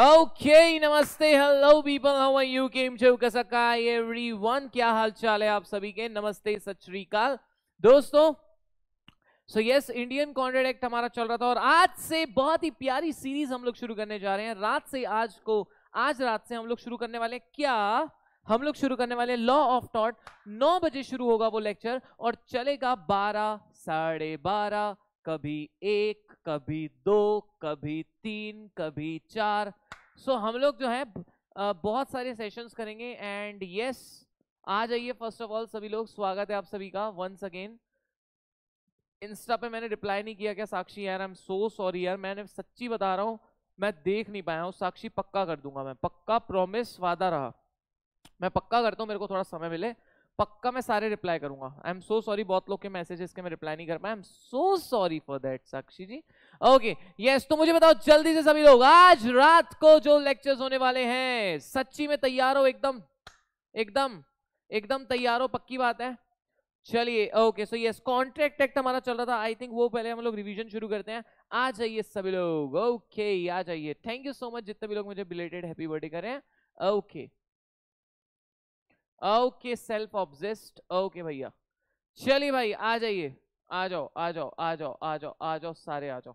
Okay नमस्ते hello people how are you came to everyone क्या हाल चाल है आप सभी के नमस्ते सत श्रीकाल दोस्तों so yes Indian Contract Act हमारा चल रहा था और आज से बहुत ही प्यारी सीरीज हम लोग शुरू करने जा रहे हैं रात से आज को आज रात से हम लोग शुरू करने वाले क्या हम लोग शुरू करने वाले लॉ ऑफ टॉट नौ बजे शुरू होगा वो लेक्चर और चलेगा बारह साढ़े बारह कभी एक कभी दो कभी तीन कभी चार सो so, हम लोग जो है बहुत सारे सेशंस करेंगे एंड यस yes, आ जाइए फर्स्ट ऑफ ऑल सभी लोग स्वागत है आप सभी का वंस अगेन इंस्टा पे मैंने रिप्लाई नहीं किया क्या साक्षी यार आई एम सो सॉरी यार मैंने सच्ची बता रहा हूँ मैं देख नहीं पाया हूँ साक्षी पक्का कर दूंगा मैं पक्का प्रॉमिस वादा रहा मैं पक्का करता हूँ मेरे को थोड़ा समय मिले पक्का मैं सारे रिप्लाई करूंगा आई एम सो सॉरी बहुत लोग के मैसेजेस के मैं रिप्लाई नहीं कर पाया I am so sorry for that Sakshi ji okay okay, yes yes, तो मुझे बताओ जल्दी से सभी लोग आज रात को जो लेक्चर्स होने वाले हैं सच्ची में तैयार हो एकदम एकदम एकदम तैयार हो पक्की बात है चलिए okay so yes contract act हमारा चल रहा था आई थिंक वो पहले हम लोग रिवीजन शुरू करते हैं आ जाइए सभी लोग ओके okay, आ जाइए थैंक यू सो मच जितने भी लोग मुझे बिलेटेड हैप्पी बर्थडे करें okay okay. Okay self obsessed okay भैया चलिए भाई आ जाइए आ जाओ आ जाओ आ जाओ आ जाओ आ जाओ सारे आ जाओ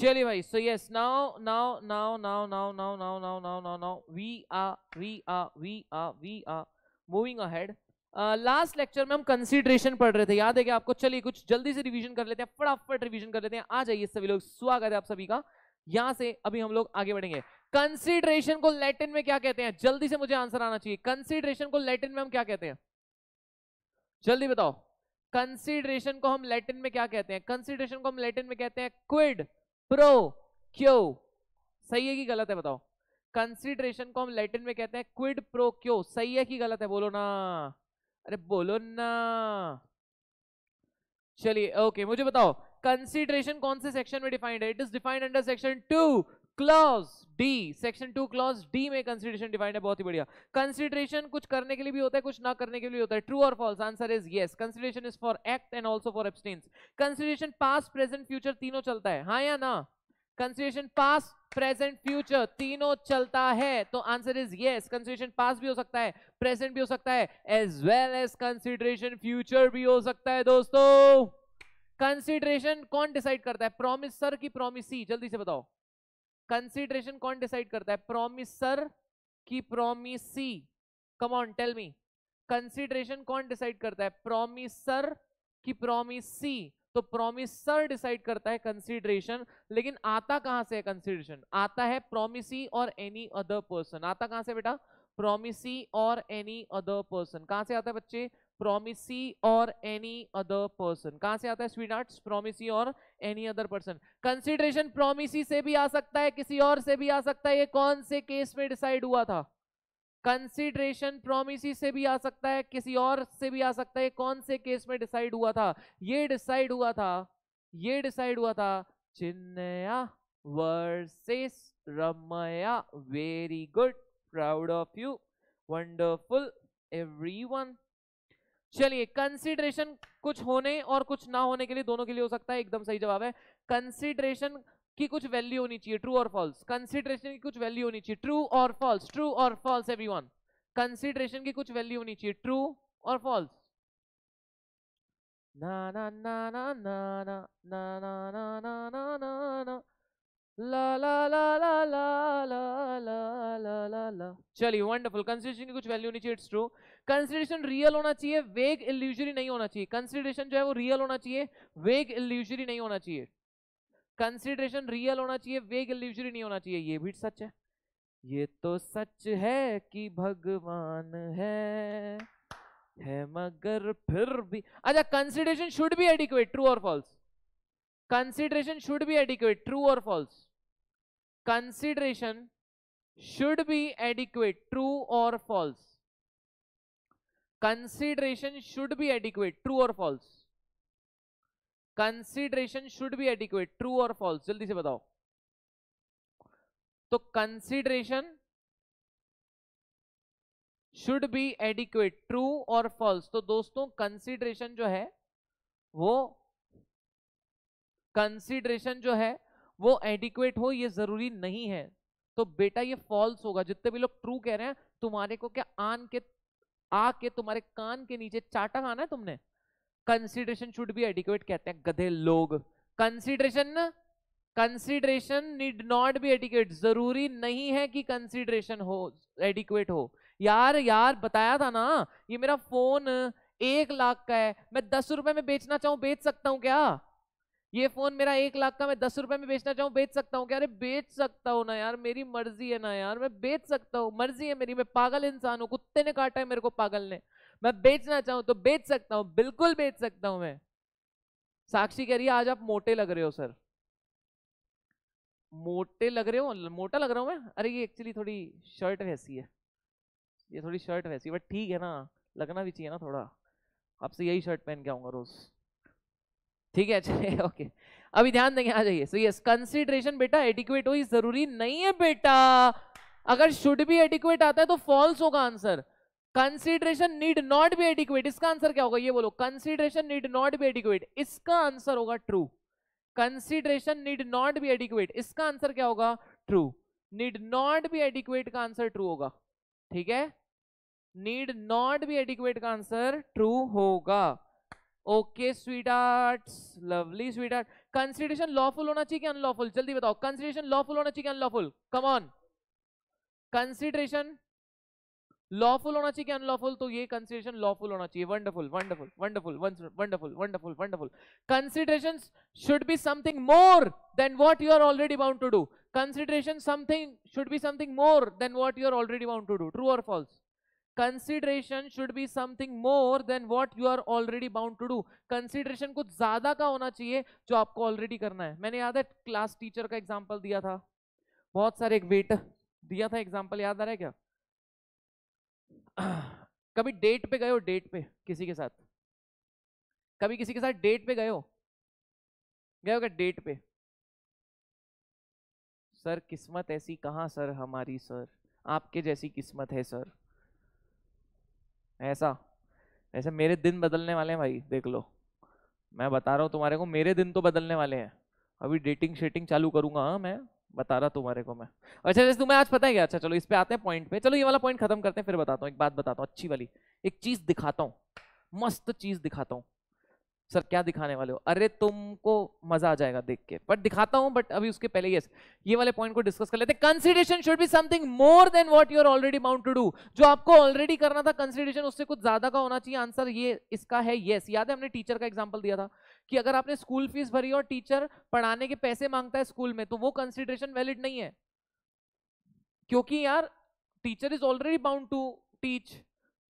चलिए भाई so yes now now now now now now now now now now now we are we are we are we are moving ahead last lecture में हम कंसीडरेशन पढ़ रहे थे याद है कि आपको चलिए कुछ जल्दी से रिवीजन कर लेते हैं फटाफट रिवीजन कर लेते हैं आ जाइए सभी लोग स्वागत है आप सभी का यहां से अभी हम लोग आगे बढ़ेंगे कंसीडरेशन को लैटिन में क्या कहते हैं जल्दी से मुझे आंसर आना चाहिए कंसीडरेशन को लैटिन में हम क्या कहते हैं जल्दी बताओ कंसीडरेशन को हम लैटिन में क्या कहते हैं कंसीडरेशन को हम लैटिन में कहते हैं क्विड प्रो क्यो सही है कि गलत है बताओ कंसीडरेशन को हम लैटिन में कहते हैं क्विड प्रो क्यो सही है कि गलत है बोलो ना अरे बोलो ना चलिए ओके मुझे बताओ कंसीडरेशन कौन से सेक्शन में डिफाइंड है it is defined under section two clause D section two clause D में कंसिडरेशन डिफाइंड है बहुत ही बढ़िया कंसिडरेशन कुछ करने के लिए भी होता है कुछ ना करने के लिए होता है ट्रू और false answer is yes consideration is for act and also for abstinence consideration past present future तीनों चलता है हाँ या ना कंसिडरेशन पास प्रेजेंट फ्यूचर तीनों चलता है तो answer is yes consideration past भी हो सकता है प्रेजेंट भी हो सकता है as well as consideration future भी हो सकता है दोस्तों कंसिडरेशन कौन डिसाइड करता है सर की प्रोमिसी जल्दी से बताओ कंसिडरेशन कौन डिसाइड करता है प्रोमिसर की promisee come on tell me consideration कौन डिसाइड करता है प्रोमिसर की प्रोमिसी तो प्रोमिसर डिसाइड करता है कंसिडरेशन लेकिन आता कहां से है कंसिडरेशन आता है प्रोमिसी और एनी अदर पर्सन आता कहां से बेटा प्रोमिसी और एनी अदर पर्सन कहां से आता है बच्चे प्रोमिसी और एनी अदर पर्सन कहां से आता है स्वीट आर्ट प्रोमिसी और any other person consideration promisee से भी आ सकता है किसी और से भी आ सकता है ये कौन से केस में डिसाइड हुआ था कंसिडरेशन प्रोमिसी से भी आ सकता है किसी और से भी आ सकता है कौन से केस में डिसाइड हुआ था ये डिसाइड हुआ था ये डिसाइड हुआ था Chinnaya versus Rammaya very good proud of you wonderful everyone चलिए कंसिडरेशन कुछ होने और कुछ ना होने के लिए दोनों के लिए हो सकता है एकदम सही जवाब है कंसिडरेशन की कुछ वैल्यू होनी चाहिए ट्रू और फॉल्स कंसिडरेशन की कुछ वैल्यू होनी चाहिए ट्रू और फॉल्स ट्रू और फॉल्स एवरी वन कंसिडरेशन की कुछ वैल्यू होनी चाहिए ट्रू और फॉल्स ना ना ना ना ना ना ना ना ना ना ना ना ला ला ला ला ला ला ला ला ला चलिए वंडरफुल कंसिडरेशन की कुछ वैल्यू होनी चाहिए इट्स ट्रू कंसिडरेशन रियल होना चाहिए वेग इल्यूजरी नहीं होना चाहिए कंसिडरेशन जो है वो रियल होना चाहिए वेग इल्यूजरी नहीं होना चाहिए कंसिडरेशन रियल होना चाहिए वेग इल्यूजरी नहीं होना चाहिए ये भी सच है ये तो सच है कि भगवान है है मगर फिर भी अच्छा consideration should be adequate true और false consideration should be adequate true और false consideration should be adequate true और false consideration should be adequate true और false consideration should be adequate true और फॉल्स जल्दी से बताओ तो consideration should be adequate true और फॉल्स तो दोस्तों कंसीडरेशन जो है वो कंसीडरेशन जो है वो एडिक्वेट हो ये जरूरी नहीं है तो बेटा ये फॉल्स होगा जितने भी लोग ट्रू कह रहे हैं तुम्हारे को क्या आन के आके तुम्हारे कान के नीचे चाटा खाना है तुमने कंसिडरेशन शुड बी एडिक्वेट कहते हैं गधे लोग consideration consideration need not be adequate जरूरी नहीं है कि कंसिडरेशन हो एडिक्वेट हो यार यार बताया था ना ये मेरा फोन एक लाख का है मैं दस रुपए में बेचना चाहूं बेच सकता हूं क्या ये फोन मेरा एक लाख का मैं दस रुपए में बेचना चाहूँ बेच सकता हूँ क्या अरे बेच सकता हूँ ना यार मेरी मर्जी है ना यार मैं बेच सकता हूँ मर्जी है मेरी मैं पागल इंसान हूँ कुत्ते ने काटा है मेरे को पागल ने मैं बेचना चाहूँ तो बेच सकता हूँ बिल्कुल बेच सकता हूँ मैं साक्षी कह रही है आज आप मोटे लग रहे हो सर मोटे लग रहे हो मोटा लग रहा हूँ मैं अरे ये एक्चुअली थोड़ी शर्ट वैसी है ये थोड़ी शर्ट वैसी बट ठीक है ना लगना भी चाहिए ना थोड़ा आपसे यही शर्ट पहन के आऊँगा रोज़ ठीक है ओके अभी ध्यान देंगे आ जाइए सो यस कंसिडरेशन बेटा एडिक्वेट हो ये जरूरी नहीं है बेटा अगर शुड भी एडिक्वेट आता है तो फॉल्स होगा answer consideration need not be adequate इसका आंसर क्या होगा ये बोलो consideration need not be adequate इसका आंसर होगा true consideration need not be adequate इसका आंसर क्या होगा true need not be adequate का आंसर ट्रू होगा ठीक है नीड नॉट बी एडिक्वेट का आंसर ट्रू होगा okay heart lovely sweetheart consideration lawful होना चाहिए कि अनलॉफुल जल्दी बताओ कंसिडरेशन लॉफुल होना चाहिए कि अनलॉफुल ऑन कंसिडरेशन लॉफुल होना चाहिए कि अनलॉफुल तो ये कंसिडरेशन लॉफुल होना चाहिए wonderful wonderful wonderful wonderful wonderful wonderful consideration should be something more than what you are already bound to do consideration something should be something more than what you are already bound to do true और false consideration should be something more than what you are already bound to do consideration कुछ ज्यादा का होना चाहिए जो आपको already करना है मैंने याद है क्लास टीचर का एग्जाम्पल दिया था बहुत सारे एक वेट दिया था एग्जाम्पल याद आ रहा है क्या कभी डेट पे गए हो डेट पे किसी के साथ कभी किसी के साथ डेट पे गए हो गए हो क्या डेट पे सर किस्मत ऐसी कहाँ सर हमारी सर आपके जैसी किस्मत है सर ऐसा ऐसे मेरे दिन बदलने वाले हैं भाई देख लो मैं बता रहा हूँ तुम्हारे को मेरे दिन तो बदलने वाले हैं अभी डेटिंग शेटिंग चालू करूंगा हाँ मैं बता रहा तुम्हारे को मैं अच्छा जैसे तुम्हें आज पता है क्या अच्छा चलो इस पे आते हैं पॉइंट पे चलो ये वाला पॉइंट खत्म करते हैं फिर बताता हूँ एक बात बताता हूँ अच्छी वाली एक चीज दिखाता हूँ मस्त चीज दिखाता हूँ सर क्या दिखाने वाले हो अरे तुमको मजा आ जाएगा देख के बट दिखाता हूं बट अभी उसके पहले यस ये वाले पॉइंट को डिस्कस कर लेते हैं consideration should be something more than what you are already bound to do जो आपको ऑलरेडी करना था कंसिडरेशन उससे कुछ ज्यादा का होना चाहिए आंसर ये इसका है येस याद है हमने टीचर का एग्जाम्पल दिया था कि अगर आपने स्कूल फीस भरी और टीचर पढ़ाने के पैसे मांगता है स्कूल में तो वो कंसिडरेशन वैलिड नहीं है क्योंकि यार teacher is already bound to teach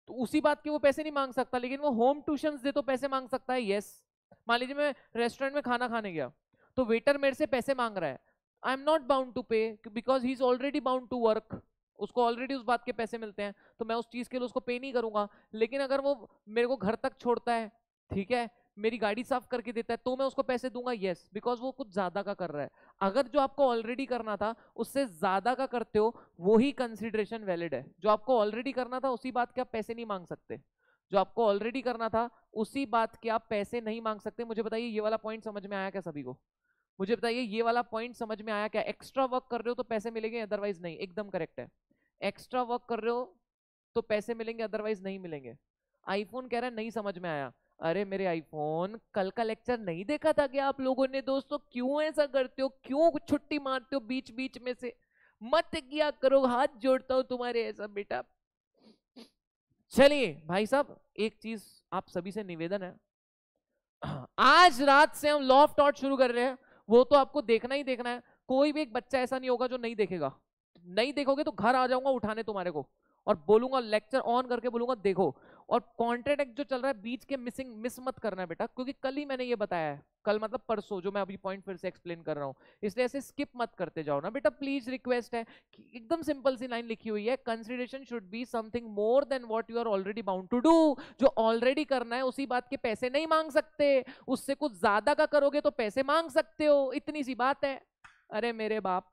तो उसी बात के वो पैसे नहीं मांग सकता लेकिन वो होम ट्यूशन दे तो पैसे मांग सकता है येस मान लीजिए मैं रेस्टोरेंट में खाना खाने गया तो वेटर मेरे से पैसे मांग रहा है I am not bound to pay because he is already bound to work उसको ऑलरेडी उस बात के पैसे मिलते हैं तो मैं उस चीज़ के लिए उसको पे नहीं करूंगा लेकिन अगर वो मेरे को घर तक छोड़ता है ठीक है मेरी गाड़ी साफ करके देता है तो मैं उसको पैसे दूंगा येस बिकॉज वो कुछ ज़्यादा का कर रहा है अगर जो आपको ऑलरेडी करना था उससे ज़्यादा का करते हो वही कंसिडरेशन वैलिड है जो आपको ऑलरेडी करना था उसी बात के आप पैसे नहीं मांग सकते जो आपको ऑलरेडी करना था उसी बात के आप पैसे नहीं मांग सकते मुझे बताइए ये वाला पॉइंट समझ में आया क्या सभी को मुझे बताइए ये वाला पॉइंट समझ में आया क्या एक्स्ट्रा वर्क कर रहे हो तो पैसे मिलेंगे अदरवाइज नहीं एकदम करेक्ट है एक्स्ट्रा वर्क कर रहे हो तो पैसे मिलेंगे अदरवाइज नहीं मिलेंगे आईफोन कह रहा है नहीं समझ में आया अरे मेरे आईफोन कल का लेक्चर नहीं देखा था क्या आप लोगों ने दोस्तों क्यों ऐसा करते हो क्यों छुट्टी मारते हो बीच बीच में से मत किया करो हाथ जोड़ता हूं तुम्हारे ऐसा बेटा चलिए भाई साहब एक चीज आप सभी से निवेदन है आज रात से हम लॉफ ऑफ टॉट शुरू कर रहे हैं वो तो आपको देखना ही देखना है कोई भी एक बच्चा ऐसा नहीं होगा जो नहीं देखेगा नहीं देखोगे तो घर आ जाऊंगा उठाने तुम्हारे को और बोलूंगा लेक्चर ऑन करके बोलूंगा देखो और कॉन्ट्रेक्ट जो चल रहा है बीच के मिसिंग मिस मत करना बेटा क्योंकि कल ही मैंने ये बताया है कल मतलब परसों जो मैं अभी पॉइंट फिर से एक्सप्लेन कर रहा हूँ इसलिए ऐसे स्किप मत करते जाओ ना बेटा प्लीज रिक्वेस्ट है एकदम सिंपल सी लाइन लिखी हुई है consideration should be something more than what you are already bound to do जो ऑलरेडी करना है उसी बात के पैसे नहीं मांग सकते उससे कुछ ज्यादा का करोगे तो पैसे मांग सकते हो इतनी सी बात है अरे मेरे बाप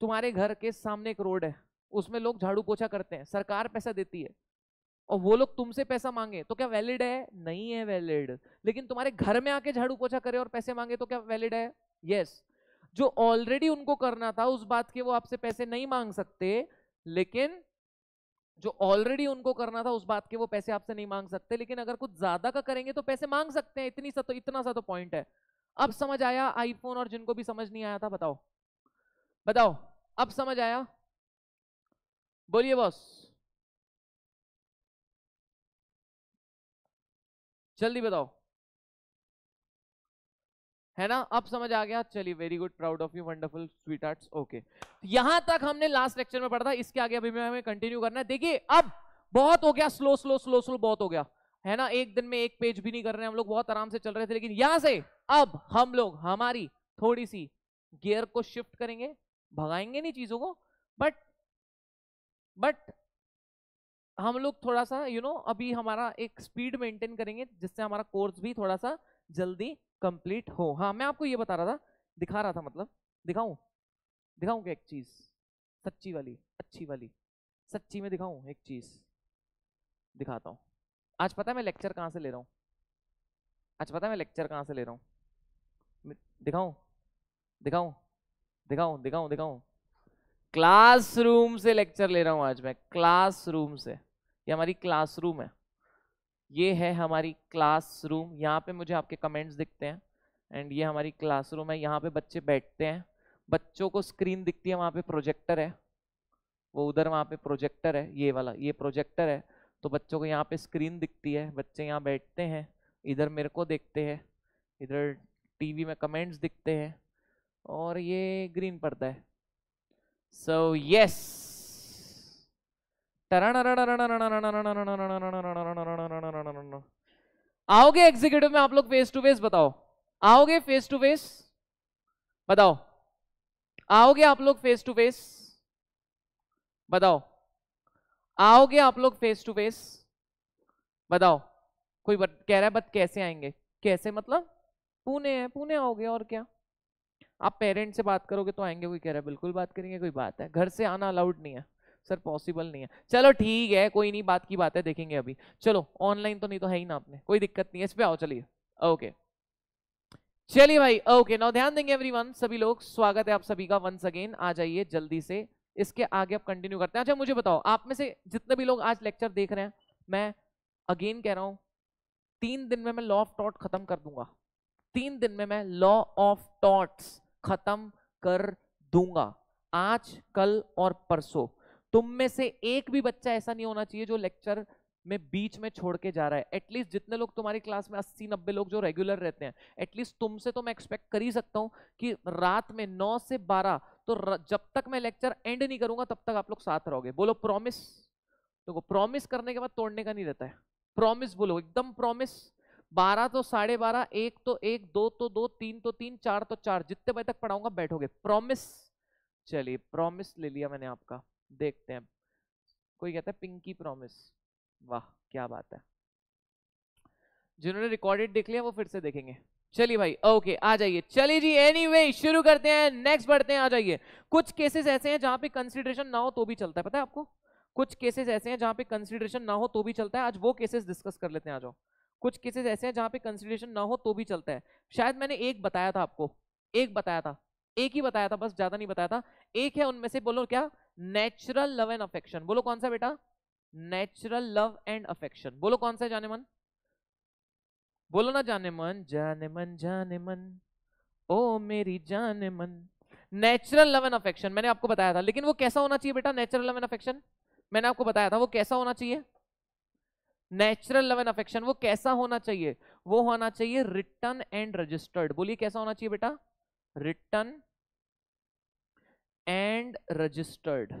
तुम्हारे घर के सामने एक रोड है उसमें लोग झाड़ू पोछा करते हैं सरकार पैसा देती है और वो लोग तुमसे पैसा मांगे तो क्या वैलिड है नहीं है वैलिड लेकिन तुम्हारे घर में आके झाड़ू पोछा करे और पैसे मांगे तो क्या वैलिड है यस जो ऑलरेडी उनको करना था उस बात के वो आपसे पैसे नहीं मांग सकते लेकिन जो ऑलरेडी उनको करना था उस बात के वो पैसे आपसे नहीं मांग सकते लेकिन अगर कुछ ज्यादा का करेंगे तो पैसे मांग सकते हैं इतनी सा तो इतना सा तो पॉइंट है अब समझ आया आईफोन और जिनको भी समझ नहीं आया था बताओ बताओ अब समझ आया बोलिए बॉस जल्दी बताओ है ना अब समझ आ गया चलिए very good proud of you wonderful sweethearts okay यहां तक हमने लास्ट लेक्चर में पढ़ा था इसके आगे अभी हमें कंटिन्यू करना है देखिए अब बहुत हो गया स्लो स्लो स्लो स्लो बहुत हो गया है ना एक दिन में एक पेज भी नहीं कर रहे हम लोग बहुत आराम से चल रहे थे लेकिन यहां से अब हम लोग हमारी थोड़ी सी गियर को शिफ्ट करेंगे भगाएंगे नहीं चीजों को बट बट हम लोग थोड़ा सा यू you नो know, अभी हमारा एक स्पीड मेंटेन करेंगे जिससे हमारा कोर्स भी थोड़ा सा जल्दी कंप्लीट हो हाँ मैं आपको ये बता रहा था दिखा रहा था मतलब दिखाऊं दिखाऊं क्या एक चीज सच्ची वाली अच्छी वाली सच्ची में दिखाऊं एक चीज दिखाता हूँ आज पता है मैं लेक्चर कहाँ से ले रहा हूँ आज पता है मैं लेक्चर कहाँ से ले रहा हूँ दिखाऊं दिखाऊं दिखाऊं दिखाऊं दिखाऊं क्लासरूम से लेक्चर ले रहा हूं आज मैं क्लासरूम से ये हमारी क्लासरूम है ये है हमारी क्लासरूम यहाँ पे मुझे आपके कमेंट्स दिखते हैं एंड ये हमारी क्लासरूम है यहाँ पे बच्चे बैठते हैं बच्चों को स्क्रीन दिखती है वहाँ पे प्रोजेक्टर है वो उधर वहाँ पे प्रोजेक्टर है ये वाला ये प्रोजेक्टर है तो बच्चों को यहाँ पे स्क्रीन दिखती है बच्चे यहाँ बैठते हैं इधर मेरे को देखते हैं इधर टीवी में कमेंट्स दिखते हैं और ये ग्रीन पर्दा है So yes. आओगे एग्जीक्यूटिव में आप लोग फेस टू फेस बताओ आओगे फेस टू फेस बताओ आओगे आप लोग फेस टू फेस बताओ आओगे आप लोग फेस टू फेस बताओ कोई बत, कह रहा है बट कैसे आएंगे कैसे मतलब पुणे है पुणे आओगे और क्या आप पेरेंट्स से बात करोगे तो आएंगे कोई कह रहा है बिल्कुल बात करेंगे कोई बात है घर से आना अलाउड नहीं है सर पॉसिबल नहीं है चलो ठीक है कोई नहीं बात की बात है देखेंगे अभी चलो ऑनलाइन तो नहीं तो है ही ना आपने कोई दिक्कत नहीं है इस पर आओ चलिए ओके चलिए भाई ओके नौ ध्यान देंगे एवरीवन सभी लोग स्वागत है आप सभी का वंस अगेन आ जाइए जल्दी से इसके आगे आप कंटिन्यू करते हैं अच्छा मुझे बताओ आप में से जितने भी लोग आज लेक्चर देख रहे हैं मैं अगेन कह रहा हूँ तीन दिन में मैं लॉ ऑफ टॉट खत्म कर दूंगा तीन दिन में मैं लॉ ऑफ टॉट्स खत्म कर दूंगा आज कल और परसों तुम में से एक भी बच्चा ऐसा नहीं होना चाहिए जो लेक्चर में बीच में छोड़ के जा रहा है एटलीस्ट जितने लोग तुम्हारी क्लास में अस्सी नब्बे लोग जो रेगुलर रहते हैं एटलीस्ट तुमसे तो मैं एक्सपेक्ट कर ही सकता हूँ कि रात में नौ से बारह तो जब तक मैं लेक्चर एंड नहीं करूंगा तब तक आप लोग साथ रहोगे बोलो प्रॉमिस देखो तो प्रॉमिस करने के बाद तोड़ने का नहीं रहता है प्रॉमिस बोलो एकदम प्रॉमिस बारह तो साढ़े बारह एक तो एक दो तो दो तीन तो तीन चार तो चार जितने बजे तक पढ़ाऊंगा बैठोगे प्रॉमिस चलिए प्रॉमिस ले लिया मैंने आपका देखते हैं कोई कहता है पिंकी प्रॉमिस वाह क्या बात है जिन्होंने रिकॉर्डेड देख लिया वो फिर से देखेंगे चलिए भाई ओके आ जाइए चलिए जी एनीवे anyway, शुरू करते हैं नेक्स्ट बढ़ते हैं आ जाइए कुछ केसेस ऐसे हैं जहां पे कंसिडरेशन ना हो तो भी चलता है पता है आपको कुछ केसेस ऐसे हैं जहां पे कंसिडरेशन ना हो तो भी चलता है आज वो केसेस डिस्कस कर लेते हैं आ जाओ कुछ केसेस ऐसे हैं जहां पे कंसिडरेशन ना हो तो भी चलता है शायद मैंने एक बताया था आपको एक बताया था एक ही बताया था बस ज्यादा नहीं बताया था एक है उनमें से बोलो क्या नेचुरल लव एंड अफेक्शन बोलो कौन सा बेटा नेचुरल लव एंड अफेक्शन बोलो कौन सा जाने मन बोलो ना जाने मन जाने मन जाने मन ओ मेरी जाने मन नेचुरल लव एंड अफेक्शन मैंने आपको बताया था लेकिन वो कैसा होना चाहिए बेटा नेचुरल लव एंड अफेक्शन मैंने आपको बताया था वो कैसा होना चाहिए नेचुरल लव एंड अफेक्शन वो कैसा होना चाहिए वो होना चाहिए रिटर्न एंड रजिस्टर्ड बोलिए कैसा होना चाहिए बेटा रिटर्न एंड रजिस्टर्ड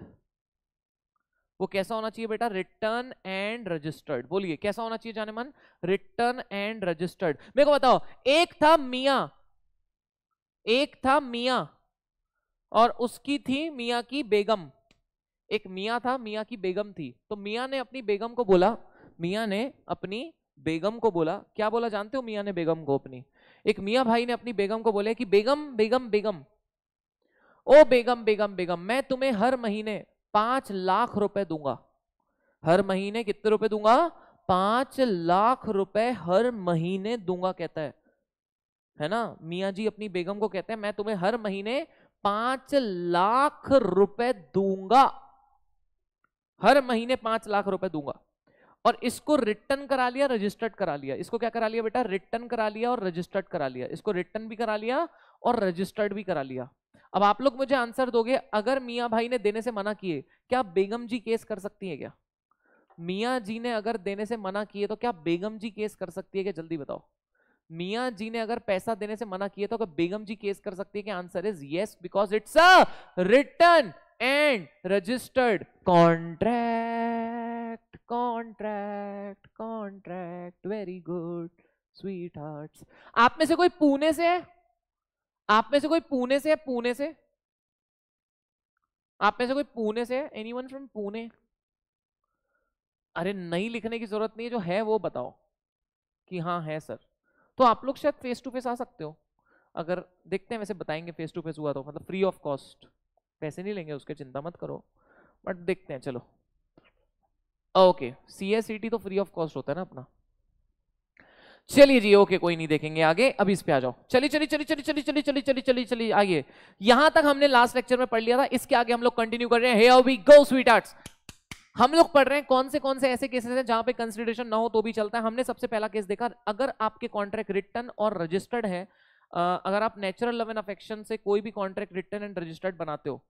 वो कैसा होना चाहिए बेटा रिटर्न एंड रजिस्टर्ड बोलिए कैसा होना चाहिए जाने मन रिटर्न एंड रजिस्टर्ड मेरे को बताओ एक था मिया एक था मिया और उसकी थी मिया की बेगम एक मिया था मिया की बेगम थी तो मिया ने अपनी बेगम को बोला मियाँ ने अपनी बेगम को बोला क्या बोला जानते हो मियाँ ने बेगम को अपनी एक मियाँ भाई ने अपनी बेगम को बोले कि बेगम बेगम बेगम ओ बेगम बेगम बेगम मैं तुम्हें हर महीने पांच लाख रुपए दूंगा हर महीने कितने रुपए दूंगा पांच लाख रुपए हर महीने दूंगा कहता है है ना मियाँ जी अपनी बेगम को कहते हैं मैं तुम्हें हर महीने पांच लाख रुपए दूंगा हर महीने पांच लाख रुपए दूंगा और इसको रिटर्न करा लिया रजिस्टर्ड करा लिया इसको क्या करा लिया बेटा रिटर्न करा लिया और रजिस्टर्ड करा लिया इसको रिटर्न भी करा लिया और रजिस्टर्ड भी करा लिया अब आप लोग मुझे आंसर दोगे अगर मियाँ भाई ने देने से मना किए क्या बेगम जी केस कर सकती है क्या मियाँ जी ने अगर देने से मना किए तो क्या बेगम जी केस कर सकती है क्या जल्दी बताओ मियाँ जी ने अगर पैसा देने से मना किया तो क्या बेगम जी केस कर सकती है क्या answer is yes because it's a written and registered contract contract, contract, contract. Very good, sweethearts. आप में से कोई पुणे से है आप में से कोई पुणे से है पुणे से आप में से कोई पुणे से है एनी वन फ्रॉम पुणे अरे नहीं लिखने की जरूरत नहीं है जो है वो बताओ कि हाँ है सर तो आप लोग शायद फेस टू फेस आ सकते हो अगर देखते हैं वैसे बताएंगे फेस टू फेस हुआ तो मतलब फ्री ऑफ कॉस्ट पैसे नहीं लेंगे उसके चिंता मत करो बट देखते हैं चलो ओके सी तो फ्री ऑफ कॉस्ट होता है ना अपना चलिए जी ओके कोई नहीं देखेंगे आगे अभी इस पे आ जाओ चलिए चलिए चलिए चलिए चलिए चलिए चलिए चलिए चलिए चलिए आइए यहां तक हमने लास्ट लेक्चर में पढ़ लिया था इसके आगे हम लोग कंटिन्यू कर रहे हैं हे गो स्वीट आर्ट्स हम लोग पढ़ रहे हैं कौन से कौन से ऐसे केसेस हैं जहां पे कंसिडरेशन ना हो तो भी चलता है हमने सबसे पहला केस देखा अगर आपके कॉन्ट्रैक्ट रिटर्न और रजिस्टर्ड है अगर आप नेचुरल लव एंड अफेक्शन से कोई भी कॉन्ट्रैक्ट रिटर्न एंड रजिस्टर्ड बनाते हो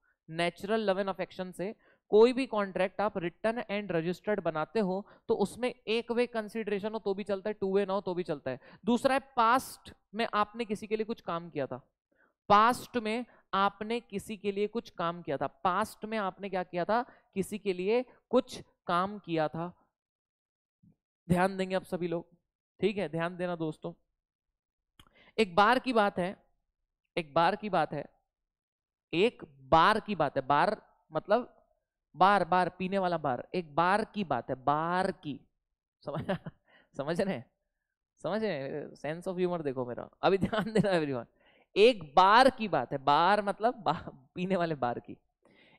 नेचुरल लव एंड अफेक्शन से कोई भी कॉन्ट्रैक्ट आप रिटर्न एंड रजिस्टर्ड बनाते हो तो उसमें एक वे कंसिडरेशन हो तो भी चलता है टू वे ना हो तो भी चलता है दूसरा है पास्ट में आपने किसी के लिए कुछ काम किया था पास्ट में आपने किसी के लिए कुछ काम किया था पास्ट में आपने क्या किया था किसी के लिए कुछ काम किया था ध्यान देंगे आप सभी लोग ठीक है ध्यान देना दोस्तों एक बार की बात है एक बार की बात है एक बार की बात है बार मतलब बार बार पीने वाला बार एक बार की बात है बार की समझ समझ रहे हैं समझ रहे सेंस ऑफ ह्यूमर देखो मेरा अभी ध्यान देना एवरीवन एक बार की बात है बार मतलब बार, पीने वाले बार की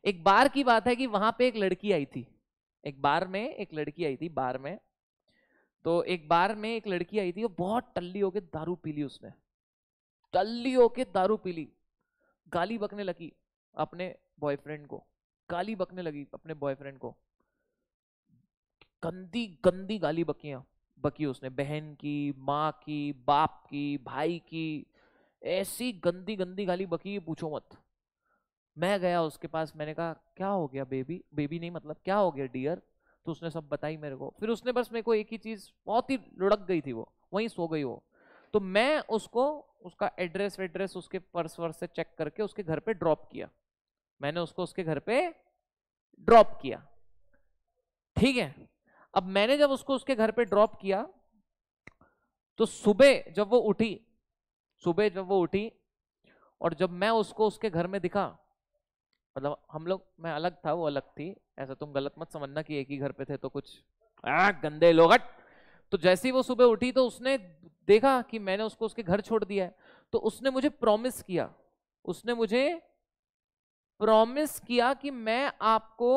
एक बार की बात है कि वहां पे एक लड़की आई थी एक बार में एक लड़की आई थी बार में तो एक बार में एक लड़की आई थी वो बहुत टल्ली होके दारू पी ली उसने टल्ली होके दारू पी ली गाली बकने लगी अपने बॉयफ्रेंड को गाली बकने लगी अपने बॉयफ्रेंड को गंदी गंदी गाली बकियां बकी उसने बहन की माँ की बाप की भाई की ऐसी गंदी गंदी गाली बकी पूछो मत मैं गया उसके पास मैंने कहा क्या हो गया बेबी बेबी नहीं मतलब क्या हो गया डियर तो उसने सब बताई मेरे को फिर उसने बस मेरे को एक ही चीज़ बहुत ही लुढ़क गई थी वो वहीं सो गई वो तो मैं उसको उसका एड्रेस वेड्रेस उसके पर्स वर्स से चेक करके उसके घर पे ड्रॉप किया मैंने उसको उसके घर पे ड्रॉप किया ठीक है अब मैंने जब उसको उसके घर पे ड्रॉप किया तो सुबह जब वो उठी सुबह जब वो उठी और जब मैं उसको उसके घर में दिखा मतलब हम लोग मैं अलग था वो अलग थी ऐसा तुम गलत मत समझना कि एक ही घर पे थे तो कुछ आ, गंदे लोग तो जैसे ही वो सुबह उठी तो उसने देखा कि मैंने उसको उसके घर छोड़ दिया है तो उसने मुझे प्रॉमिस किया उसने मुझे प्रॉमिस किया कि मैं आपको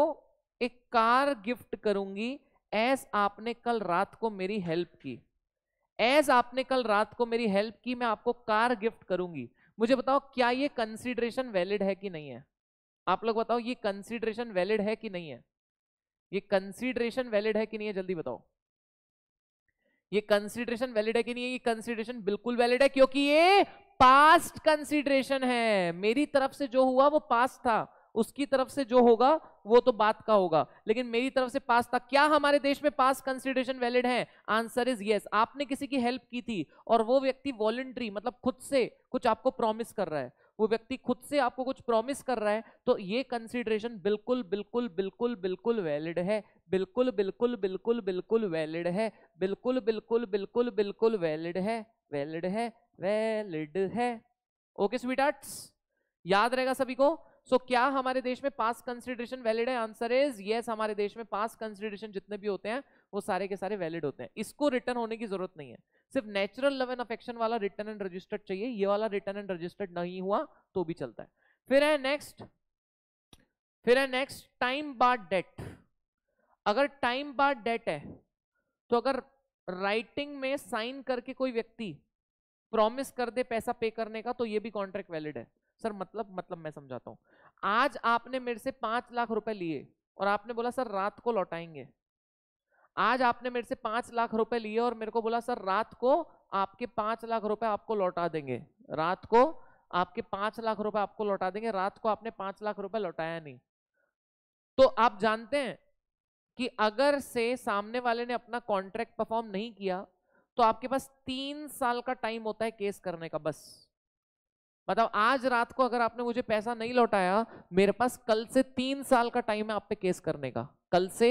एक कार गिफ्ट करूंगी एस आपने कल रात को मेरी हेल्प की एस आपने कल रात को मेरी हेल्प की मैं आपको कार गिफ्ट करूंगी मुझे बताओ क्या ये कंसिडरेशन वैलिड है कि नहीं है आप लोग बताओ ये कंसिडरेशन वैलिड है कि नहीं है ये कंसिडरेशन वैलिड है कि नहीं है जल्दी बताओ ये कंसिडरेशन वैलिड है कि नहीं है ये कंसिडरेशन बिल्कुल वैलिड है क्योंकि ये पास्ट कंसिडरेशन है मेरी तरफ से जो हुआ वो पास्ट था उसकी तरफ से जो होगा वो तो बात का होगा लेकिन मेरी तरफ से पास था क्या हमारे देश में पास कंसिडरेशन वैलिड है आंसर इज यस आपने किसी की हेल्प की थी और वो व्यक्ति वॉलेंट्री मतलब खुद से कुछ आपको प्रॉमिस कर रहा है वो व्यक्ति खुद से आपको कुछ प्रॉमिस कर रहा है तो ये कंसिडरेशन बिल्कुल बिल्कुल बिल्कुल बिल्कुल वैलिड है बिल्कुल बिल्कुल बिल्कुल बिल्कुल वैलिड है बिल्कुल बिल्कुल बिल्कुल बिल्कुल वैलिड है वैलिड है वैलिड है ओके स्वीटार्ट्स याद रहेगा सभी को सो so, क्या हमारे देश में पास कंसिडरेशन वैलिड है आंसर इज यस हमारे देश में पास कंसिडरेशन जितने भी होते हैं वो सारे के सारे वैलिड होते हैं इसको रिटर्न होने की जरूरत नहीं है सिर्फ नेचुरल लव एंड अफेक्शन वाला रिटर्न एंड रजिस्टर्ड चाहिए ये वाला रिटर्न एंड रजिस्टर्ड नहीं हुआ तो भी चलता है फिर है नेक्स्ट फिर है नेक्स्ट टाइम बार डेट अगर टाइम बार डेट है तो अगर राइटिंग में साइन करके कोई व्यक्ति प्रॉमिस कर दे पैसा पे करने का तो ये भी कॉन्ट्रैक्ट वैलिड है सर मतलब मतलब मैं समझाता हूँ आज आपने मेरे से पांच लाख रुपए लिए और आपने बोला सर रात को लौटाएंगे आज आपने मेरे से पांच लाख रुपए लिए और मेरे को बोला सर रात को आपके पांच लाख रुपए आपको लौटा देंगे रात को आपके पांच लाख रुपए आपको लौटा देंगे रात को आपने पांच लाख रुपए लौटाया नहीं तो आप जानते हैं कि अगर से सामने वाले ने अपना कॉन्ट्रैक्ट परफॉर्म नहीं किया तो आपके पास तीन साल का टाइम होता है केस करने का बस मतलब आज रात को अगर आपने मुझे पैसा नहीं लौटाया मेरे पास कल से तीन साल का टाइम है आप पे केस करने का कल से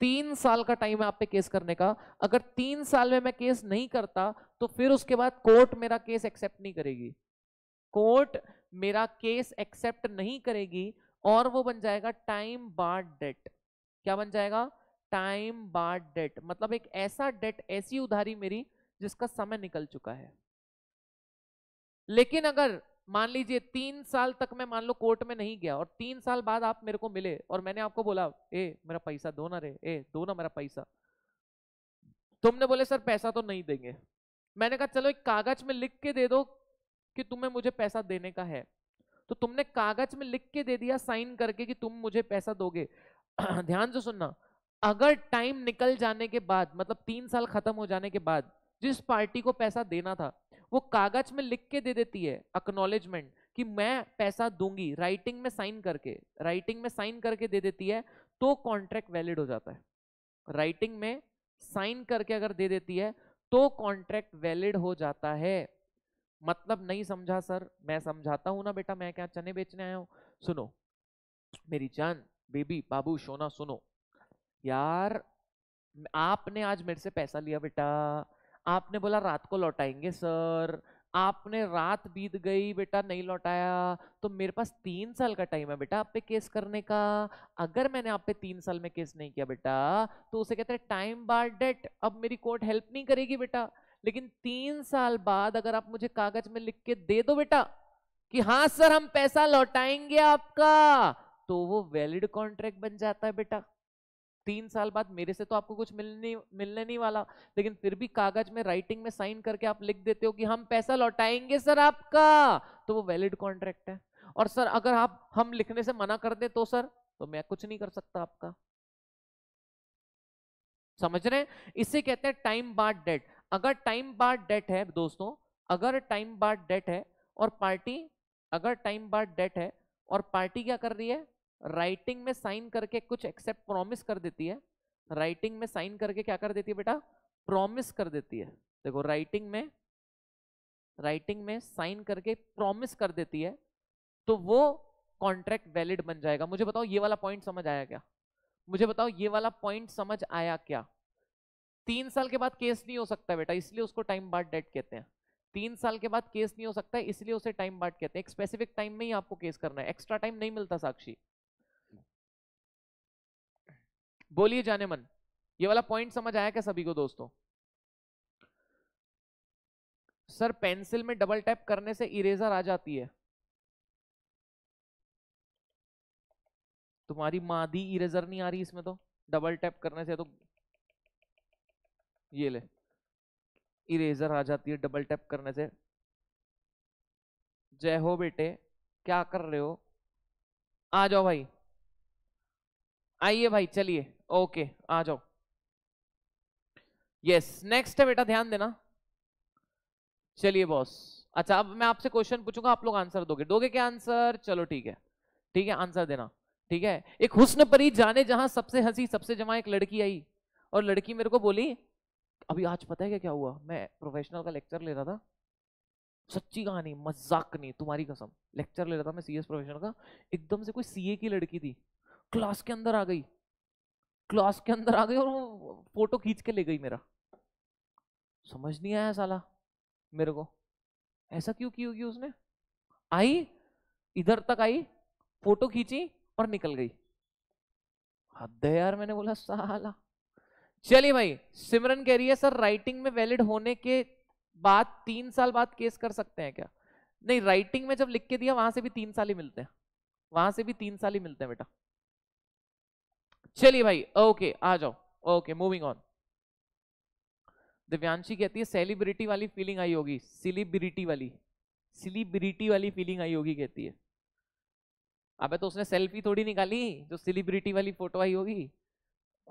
तीन साल का टाइम है आप पे केस करने का अगर तीन साल में मैं केस नहीं करता तो फिर उसके बाद कोर्ट मेरा केस एक्सेप्ट नहीं करेगी कोर्ट मेरा केस एक्सेप्ट नहीं करेगी और वो बन जाएगा टाइम बार डेट क्या बन जाएगा टाइम बार डेट मतलब एक ऐसा डेट ऐसी उधारी मेरी जिसका समय निकल चुका है लेकिन अगर मान लीजिए तीन साल तक मैं मान लो कोर्ट में नहीं गया और तीन साल बाद आप मेरे को मिले और मैंने आपको बोला ए मेरा पैसा दो ना रे ए दो ना मेरा पैसा तुमने बोले सर पैसा तो नहीं देंगे मैंने कहा चलो एक कागज में लिख के दे दो कि तुम्हें मुझे पैसा देने का है तो तुमने कागज में लिख के दे दिया साइन करके कि तुम मुझे पैसा दोगे ध्यान से सुनना अगर टाइम निकल जाने के बाद मतलब तीन साल खत्म हो जाने के बाद जिस पार्टी को पैसा देना था वो कागज में लिख के दे देती है अक्नोलेजमेंट कि मैं पैसा दूंगी राइटिंग में साइन करके राइटिंग में साइन करके दे देती है तो कॉन्ट्रैक्ट वैलिड हो जाता है राइटिंग में साइन करके अगर दे देती है तो कॉन्ट्रैक्ट वैलिड हो जाता है मतलब नहीं समझा सर मैं समझाता हूं ना बेटा मैं क्या चने बेचने आया हूं सुनो मेरी जान बेबी बाबू सोना सुनो यार आपने आज मेरे से पैसा लिया बेटा आपने बोला रात को लौटाएंगे सर आपने रात बीत गई बेटा नहीं लौटाया तो मेरे पास तीन साल का टाइम है बेटा आप पे केस करने का अगर मैंने आप पे तीन साल में केस नहीं किया बेटा तो उसे कहते हैं टाइम बार डेट अब मेरी कोर्ट हेल्प नहीं करेगी बेटा लेकिन तीन साल बाद अगर आप मुझे कागज में लिख के दे दो बेटा कि हाँ सर हम पैसा लौटाएंगे आपका तो वो वैलिड कॉन्ट्रैक्ट बन जाता है बेटा तीन साल बाद मेरे से तो आपको कुछ मिलने मिलने नहीं वाला लेकिन फिर भी कागज में राइटिंग में साइन करके आप लिख देते हो कि हम पैसा लौटाएंगे सर आपका तो वो वैलिड कॉन्ट्रैक्ट है और सर अगर आप हम लिखने से मना कर दे तो सर तो मैं कुछ नहीं कर सकता आपका समझ रहे हैं इसे कहते हैं टाइम बार डेट अगर टाइम बार डेट है दोस्तों अगर टाइम बार डेट है और पार्टी अगर टाइम बार डेट है और पार्टी क्या कर रही है राइटिंग में साइन करके कुछ एक्सेप्ट प्रॉमिस कर देती है राइटिंग में साइन करके क्या कर देती है बेटा प्रॉमिस कर देती है देखो राइटिंग में राइटिंग में साइन करके प्रॉमिस कर देती है तो वो कॉन्ट्रैक्ट वैलिड बन जाएगा मुझे बताओ ये वाला पॉइंट समझ आया क्या मुझे बताओ ये वाला पॉइंट समझ आया क्या तीन साल के बाद केस नहीं हो सकता बेटा इसलिए उसको टाइम बार डेट कहते हैं तीन साल के बाद केस नहीं हो सकता है इसलिए उसे टाइम बाट कहते हैं एक स्पेसिफिक टाइम में ही आपको केस करना है एक्स्ट्रा टाइम नहीं मिलता साक्षी बोलिए जाने मन ये वाला पॉइंट समझ आया क्या सभी को दोस्तों सर पेंसिल में डबल टैप करने से इरेजर आ जाती है तुम्हारी मादी इरेजर नहीं आ रही इसमें तो डबल टैप करने से तो ये ले इरेजर आ जाती है डबल टैप करने से जय हो बेटे क्या कर रहे हो आ जाओ भाई आइए भाई चलिए ओके आ जाओ यस नेक्स्ट है बेटा ध्यान देना चलिए बॉस अच्छा अब मैं आपसे क्वेश्चन पूछूंगा आप लोग आंसर दोगे दोगे क्या आंसर चलो ठीक है ठीक है आंसर देना ठीक है एक हुस्न परी जाने जहां सबसे हंसी सबसे जमा एक लड़की आई और लड़की मेरे को बोली अभी आज पता है क्या क्या हुआ मैं प्रोफेशनल का लेक्चर ले रहा था सच्ची कहानी मजाक नहीं तुम्हारी कसम लेक्चर ले रहा था मैं सीएस प्रोफेशनल का एकदम से कोई सीए की लड़की थी क्लास के अंदर आ गई क्लास के अंदर आ गई और वो फोटो खींच के ले गई मेरा समझ नहीं आया साला मेरे को ऐसा क्यों की होगी उसने आई इधर तक आई फोटो खींची और निकल गई हद है यार मैंने बोला साला चलिए भाई सिमरन कह रही है सर राइटिंग में वैलिड होने के बाद तीन साल बाद केस कर सकते हैं क्या नहीं राइटिंग में जब लिख के दिया वहां से भी तीन साल ही मिलते हैं वहां से भी तीन साल ही मिलते हैं बेटा चलिए भाई ओके आ जाओ ओके मूविंग ऑन दिव्यांशी कहती है सेलिब्रिटी वाली फीलिंग आई होगी सिलिब्रिटी वाली सिलिब्रिटी वाली फीलिंग आई होगी कहती है अबे तो उसने सेल्फी थोड़ी निकाली जो सिलिब्रिटी वाली फोटो आई होगी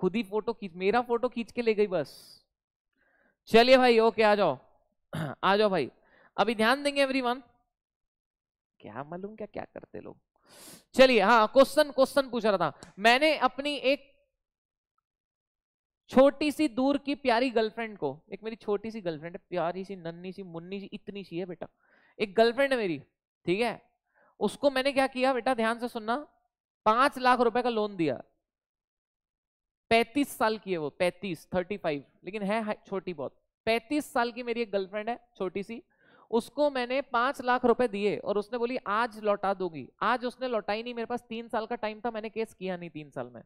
खुद ही फोटो खींच मेरा फोटो खींच के ले गई बस चलिए भाई ओके आ जाओ आ जाओ भाई अभी ध्यान देंगे एवरीवन क्या मालूम क्या क्या करते लोग चलिए हाँ क्वेश्चन क्वेश्चन पूछ रहा था मैंने अपनी एक छोटी सी दूर की प्यारी गर्लफ्रेंड को एक मेरी छोटी सी गर्लफ्रेंड है प्यारी सी नन्नी सी मुन्नी सी इतनी सी है बेटा एक गर्लफ्रेंड है मेरी ठीक है उसको मैंने क्या किया बेटा ध्यान से सुनना पांच लाख रुपए का लोन दिया पैंतीस साल की है वो पैंतीस थर्टी फाइव लेकिन है छोटी बहुत पैंतीस साल की मेरी एक गर्लफ्रेंड है छोटी सी उसको मैंने पांच लाख रुपए दिए और उसने बोली आज लौटा दूंगी आज उसने लौटाई नहीं मेरे पास तीन साल का टाइम था मैंने केस किया नहीं तीन साल में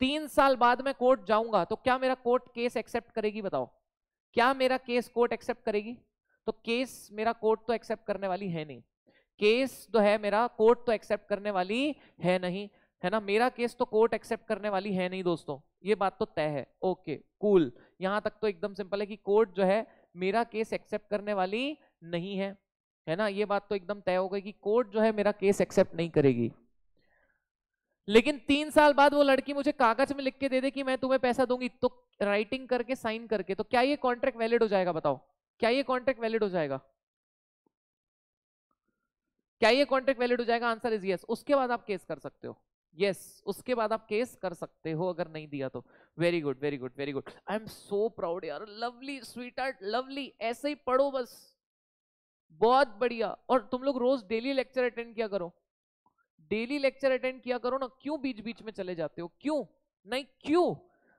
तीन साल बाद में कोर्ट जाऊंगा तो क्या मेरा कोर्ट केस एक्सेप्ट करेगी बताओ क्या मेरा केस कोर्ट एक्सेप्ट करेगी तो केस मेरा कोर्ट तो एक्सेप्ट करने वाली है नहीं केस तो है मेरा कोर्ट तो एक्सेप्ट करने वाली है नहीं है ना मेरा केस तो कोर्ट एक्सेप्ट करने वाली है नहीं दोस्तों ये बात तो तय है ओके कूल यहां तक तो एकदम सिंपल है कि कोर्ट जो है मेरा केस एक्सेप्ट करने वाली नहीं है है ना ये बात तो एकदम तय हो गई कि कोर्ट जो है मेरा केस एक्सेप्ट नहीं करेगी लेकिन तीन साल बाद वो लड़की मुझे कागज में लिख के दे दे कि मैं तुम्हें पैसा दूंगी तो राइटिंग करके साइन करके तो क्या ये कॉन्ट्रैक्ट वैलिड हो जाएगा बताओ क्या ये कॉन्ट्रैक्ट वैलिड हो जाएगा क्या ये कॉन्ट्रैक्ट वैलिड हो जाएगा आंसर इज यस उसके बाद आप केस कर सकते हो यस yes, उसके बाद आप केस कर सकते हो अगर नहीं दिया तो very good very good very good I am so proud यार लवली स्वीट आर्ट लवली ऐसे ही पढ़ो बस बहुत बढ़िया और तुम लोग रोज डेली लेक्चर अटेंड किया करो डेली लेक्चर अटेंड किया करो ना क्यों बीच बीच में चले जाते हो क्यों नहीं क्यों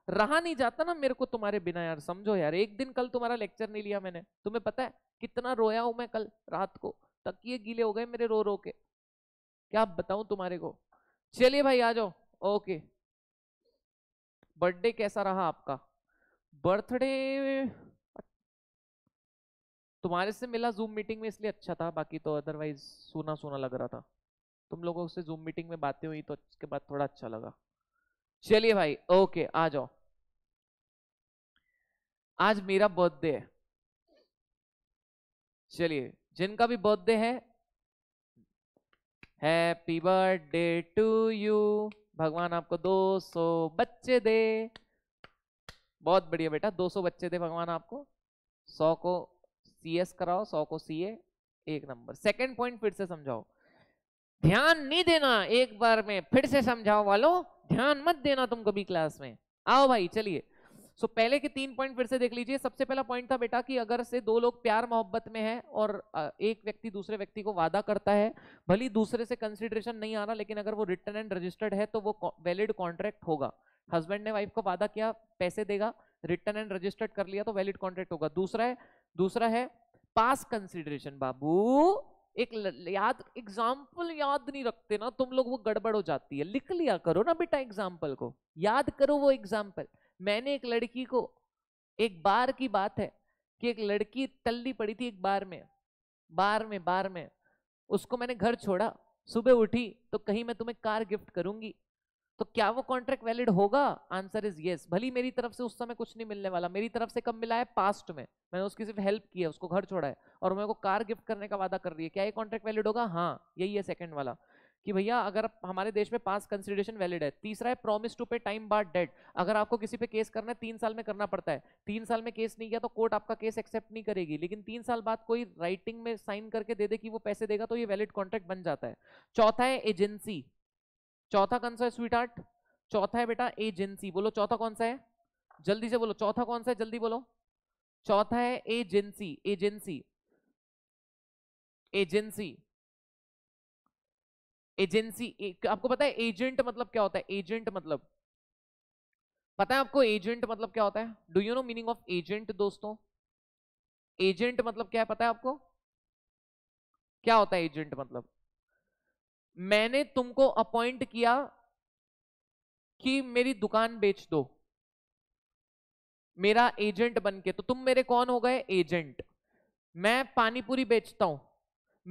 रहा नहीं जाता ना मेरे को तुम्हारे बिना यार समझो यार एक दिन कल तुम्हारा लेक्चर नहीं लिया मैंने तुम्हें पता है कितना रोया हूं मैं कल रात को तकिए गीले हो गए मेरे रो रो के क्या बताऊं तुम्हारे को चलिए भाई आ जाओ ओके बर्थडे कैसा रहा आपका बर्थडे तुम्हारे से मिला जूम मीटिंग में इसलिए अच्छा था बाकी तो अदरवाइज सोना सोना लग रहा था तुम लोगों से जूम मीटिंग में बातें हुई तो उसके बाद थोड़ा अच्छा लगा चलिए भाई ओके आ जाओ आज मेरा बर्थडे है चलिए जिनका भी बर्थडे है हैप्पी बर्थडे टू यू भगवान आपको 200 बच्चे दे बहुत बढ़िया बेटा 200 बच्चे दे भगवान आपको 100 को सी एस कराओ सौ को सी ए एक नंबर सेकंड पॉइंट फिर से समझाओ ध्यान नहीं देना एक बार में फिर से समझाओ वालों ध्यान मत देना तुम कभी क्लास में आओ भाई चलिए सो so, पहले के तीन पॉइंट फिर से देख लीजिए सबसे पहला पॉइंट था बेटा कि अगर से दो लोग प्यार मोहब्बत में हैं और एक व्यक्ति दूसरे व्यक्ति को वादा करता है भली दूसरे से कंसिडरेशन नहीं आ रहा लेकिन अगर वो रिटर्न एंड रजिस्टर्ड है तो वो वैलिड कॉन्ट्रैक्ट होगा हस्बैंड ने वाइफ को वादा किया पैसे देगा रिटर्न एंड रजिस्टर्ड कर लिया तो वैलिड कॉन्ट्रैक्ट होगा दूसरा है दूसरा है पास कंसिडरेशन बाबू एक याद एग्जाम्पल याद नहीं रखते ना तुम लोग वो गड़बड़ हो जाती है लिख लिया करो ना बेटा एग्जाम्पल को याद करो वो एग्जाम्पल मैंने एक लड़की को एक बार की बात है कि एक लड़की तल्ली पड़ी थी एक बार में बार में बार में उसको मैंने घर छोड़ा सुबह उठी तो कहीं मैं तुम्हें कार गिफ्ट करूंगी तो क्या वो कॉन्ट्रैक्ट वैलिड होगा आंसर इज येस भली मेरी तरफ से उस समय कुछ नहीं मिलने वाला मेरी तरफ से कब मिला है पास्ट में मैंने उसकी सिर्फ हेल्प की है उसको घर छोड़ा है और मेरे को कार गिफ्ट करने का वादा कर रही है क्या ये कॉन्ट्रैक्ट वैलिड होगा हाँ यही है सेकंड वाला कि भैया अगर हमारे देश में पास कंसिडरेशन वैलिड है तीसरा है promise to pay time bar debt अगर आपको किसी पे केस करना है तीन साल में करना पड़ता है तीन साल में केस नहीं किया तो कोर्ट आपका केस एक्सेप्ट नहीं करेगी लेकिन तीन साल बाद कोई राइटिंग में साइन करके दे दे कि वो पैसे देगा तो ये वैलिड कॉन्ट्रैक्ट बन जाता है चौथा है एजेंसी चौथा कौन सा है स्वीट आर्ट चौथा है बेटा एजेंसी बोलो चौथा कौन सा है जल्दी से बोलो चौथा कौन सा है जल्दी बोलो चौथा है एजेंसी एजेंसी एजेंसी एजेंसी आपको पता है एजेंट मतलब क्या होता है एजेंट मतलब पता है आपको एजेंट मतलब क्या होता है do you know meaning of agent दोस्तों एजेंट मतलब क्या है पता है आपको क्या होता है एजेंट मतलब मैंने तुमको अपॉइंट किया कि मेरी दुकान बेच दो मेरा एजेंट बन के तो तुम मेरे कौन हो गए एजेंट मैं पानीपुरी बेचता हूं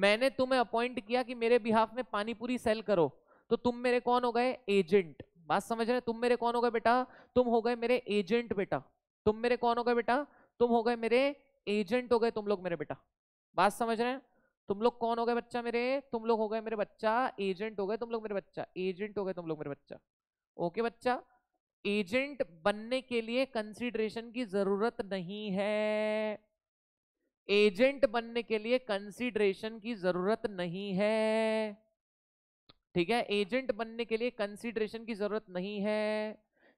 मैंने तुम्हें अपॉइंट किया कि मेरे बिहाफ में पानीपुरी सेल करो तो तुम मेरे कौन हो गए एजेंट बात समझ रहे तुम मेरे कौन हो गए बेटा तुम हो गए मेरे एजेंट बेटा तुम मेरे कौन हो गए बेटा तुम हो गए मेरे एजेंट हो गए तुम लोग मेरे बेटा बात समझ रहे हैं तुम लोग कौन हो गए बच्चा मेरे तुम लोग हो गए मेरे बच्चा एजेंट हो गए तुम लोग मेरे बच्चा एजेंट हो गए तुम लोग मेरे बच्चा ओके बच्चा एजेंट बनने के लिए कंसीडरेशन की जरूरत नहीं है एजेंट बनने के लिए कंसीडरेशन की जरूरत नहीं है ठीक है एजेंट बनने के लिए कंसीडरेशन की जरूरत नहीं है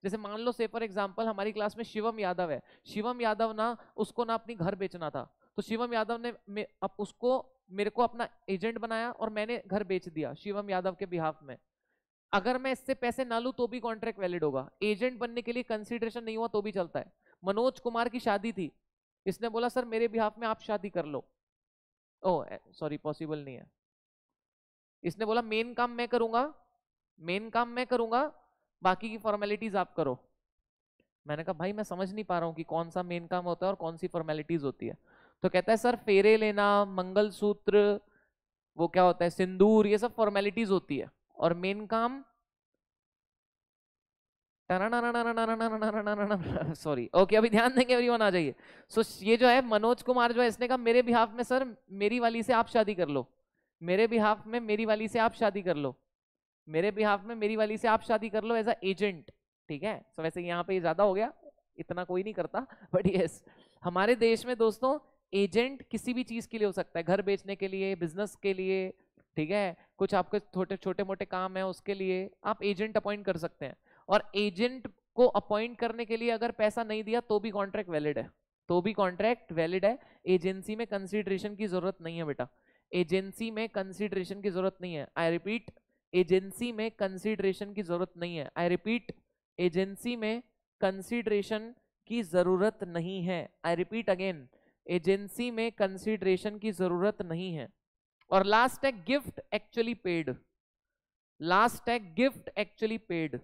जैसे मान लो से फॉर एग्जाम्पल हमारी क्लास में शिवम यादव है शिवम यादव ना उसको ना अपनी घर बेचना था तो शिवम यादव ने उसको मेरे को अपना एजेंट बनाया और मैंने घर बेच दिया शिवम यादव के बिहाफ में अगर मैं इससे पैसे ना लूँ तो भी कॉन्ट्रैक्ट वैलिड होगा एजेंट बनने के लिए कंसिडरेशन नहीं हुआ तो भी चलता है मनोज कुमार की शादी थी इसने बोला सर मेरे बिहाफ में आप शादी कर लो ओ सॉरी पॉसिबल नहीं है इसने बोला मेन काम मैं करूँगा मेन काम मैं करूँगा बाकी की फॉर्मेलिटीज़ आप करो मैंने कहा भाई मैं समझ नहीं पा रहा हूँ कि कौन सा मेन काम होता है और कौन सी फॉर्मेलिटीज़ होती है तो कहता है सर फेरे लेना मंगलसूत्र वो क्या होता है सिंदूर ये सब फॉर्मेलिटीज होती है और मेन काम सॉरी ओके अभी ध्यान देंगे एवरीवन आ जाइए सो ये जो है मनोज कुमार जो है इसने कहा मेरे बिहाफ में सर मेरी वाली से आप शादी कर लो मेरे बिहाफ में मेरी वाली से आप शादी कर लो मेरे बिहाफ में मेरी वाली से आप शादी कर लो एज अ एजेंट ठीक है सो so, वैसे यहाँ पे ज्यादा हो गया इतना कोई नहीं करता बट यस yes, हमारे देश में दोस्तों एजेंट किसी भी चीज़ के लिए हो सकता है घर बेचने के लिए बिजनेस के लिए ठीक है कुछ आपके छोटे छोटे मोटे काम है उसके लिए आप एजेंट अपॉइंट कर सकते हैं और एजेंट को अपॉइंट करने के लिए अगर पैसा नहीं दिया तो भी कॉन्ट्रैक्ट वैलिड है तो भी कॉन्ट्रैक्ट वैलिड है एजेंसी में कंसिडरेशन की ज़रूरत नहीं है बेटा एजेंसी में कंसिडरेशन की ज़रूरत नहीं है आई रिपीट एजेंसी में कंसिडरेशन की ज़रूरत नहीं है आई रिपीट एजेंसी में कंसिडरेशन की ज़रूरत नहीं है आई रिपीट अगेन एजेंसी में कंसिडरेशन की जरूरत नहीं है और लास्ट है गिफ्ट एक्चुअली पेड लास्ट है गिफ्ट एक्चुअली पेड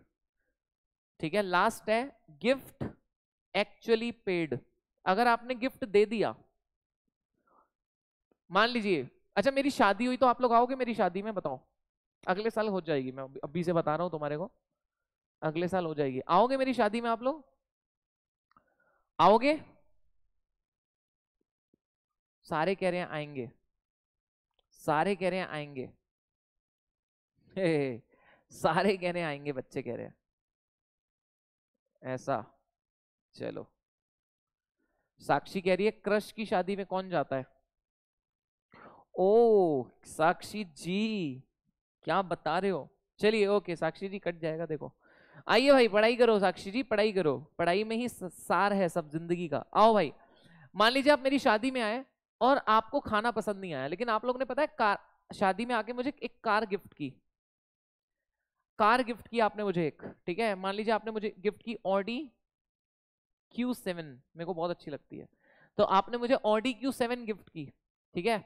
ठीक है लास्ट है गिफ्ट एक्चुअली पेड अगर आपने गिफ्ट दे दिया मान लीजिए अच्छा मेरी शादी हुई तो आप लोग आओगे मेरी शादी में बताओ अगले साल हो जाएगी मैं अभी से बता रहा हूं तुम्हारे को अगले साल हो जाएगी आओगे मेरी शादी में आप लोग आओगे सारे कह रहे हैं आएंगे सारे कह रहे हैं आएंगे हे, सारे कह रहे हैं आएंगे बच्चे कह रहे हैं ऐसा चलो साक्षी कह रही है क्रश की शादी में कौन जाता है ओ साक्षी जी क्या बता रहे हो चलिए ओके साक्षी जी कट जाएगा देखो आइए भाई पढ़ाई करो साक्षी जी पढ़ाई करो पढ़ाई में ही सार है सब जिंदगी का आओ भाई मान लीजिए आप मेरी शादी में आए और आपको खाना पसंद नहीं आया लेकिन आप लोग ने पता है कार शादी में आके मुझे एक कार गिफ्ट की कार गिफ्ट की आपने मुझे एक ठीक है मान लीजिए आपने मुझे गिफ्ट की ऑडी क्यू सेवन मेरे को बहुत अच्छी लगती है तो आपने मुझे ऑडी क्यू सेवन गिफ्ट की ठीक है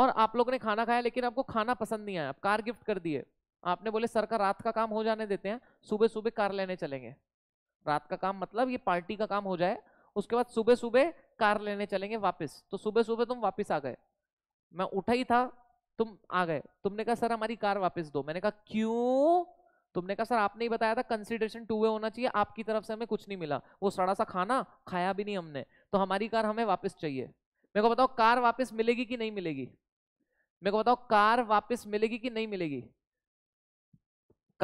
और आप लोगों ने खाना खाया लेकिन आपको खाना पसंद नहीं आया आप कार गिफ्ट कर दिए आपने बोले सर का रात का काम हो जाने देते हैं सुबह सुबह कार लेने चलेंगे रात का काम मतलब ये पार्टी का काम हो जाए उसके बाद सुबह सुबह कार लेने चलेंगे वापस तो सुबह सुबह तुम वापस आ गए मैं उठा ही था तुम आ गए तुमने कहा सर हमारी कार वापस दो मैंने कहा क्यों तुमने कहा सर आपने ही बताया था कंसिडरेशन टू वे होना चाहिए आपकी तरफ से हमें कुछ नहीं मिला वो सड़ा सा खाना खाया भी नहीं हमने तो हमारी कार हमें वापस चाहिए मेरे को बताओ कार वापस मिलेगी कि नहीं मिलेगी मेरे को बताओ कार वापस मिलेगी कि नहीं मिलेगी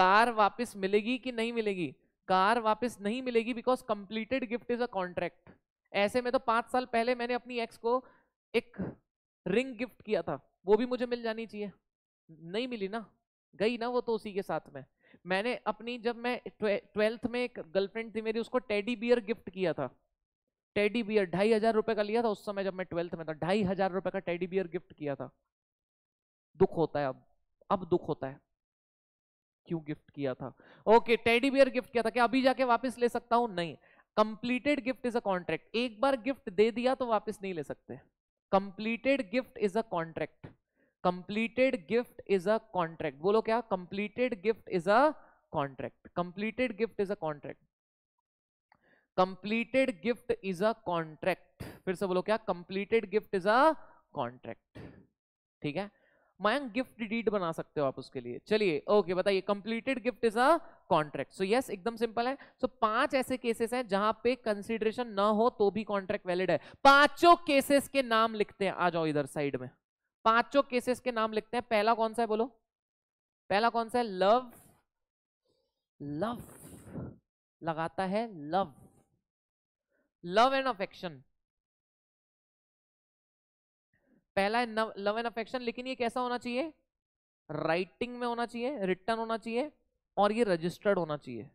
कार वापस मिलेगी कि नहीं मिलेगी कार वापस नहीं मिलेगी because completed gift is a contract ऐसे में तो पांच साल पहले मैंने अपनी एक्स को एक रिंग गिफ्ट किया था वो भी मुझे मिल जानी चाहिए नहीं मिली ना गई ना वो तो उसी के साथ में मैंने अपनी जब मैं ट्वेल्थ में एक गर्लफ्रेंड थी मेरी उसको टेडी बियर गिफ्ट किया था टेडी बियर ढाई हजार रुपये का लिया था उस समय जब मैं ट्वेल्थ में था ढाई हजार रुपये का टेडी बियर गिफ्ट किया था दुख होता है अब अब दुख होता है क्यों गिफ्ट किया था ओके टेडी बियर गिफ्ट किया था क्या अभी जाके वापस ले सकता हूं नहीं completed gift is a contract एक बार गिफ्ट दे दिया तो वापस नहीं ले सकते completed gift is a contract completed gift is a contract बोलो क्या completed gift is a contract completed gift is a contract completed gift is a contract फिर से बोलो क्या completed gift is a contract ठीक है मयंक गिफ्ट डीड बना सकते हो आप उसके लिए चलिए ओके बताइए completed gift is a contract so yes एकदम सिंपल है सो so, पांच ऐसे केसेस हैं जहां पे कंसिडरेशन ना हो तो भी कॉन्ट्रैक्ट वैलिड है पांचों केसेस के नाम लिखते हैं आ जाओ इधर साइड में पांचों केसेस के नाम लिखते हैं पहला कौन सा है बोलो पहला कौन सा है लव लव लगाता है लव लव एंड अफेक्शन पहला है लव एंड अफेक्शन लेकिन ये कैसा होना चाहिए राइटिंग में होना चाहिए रिटर्न होना चाहिए और ये रजिस्टर्ड होना चाहिए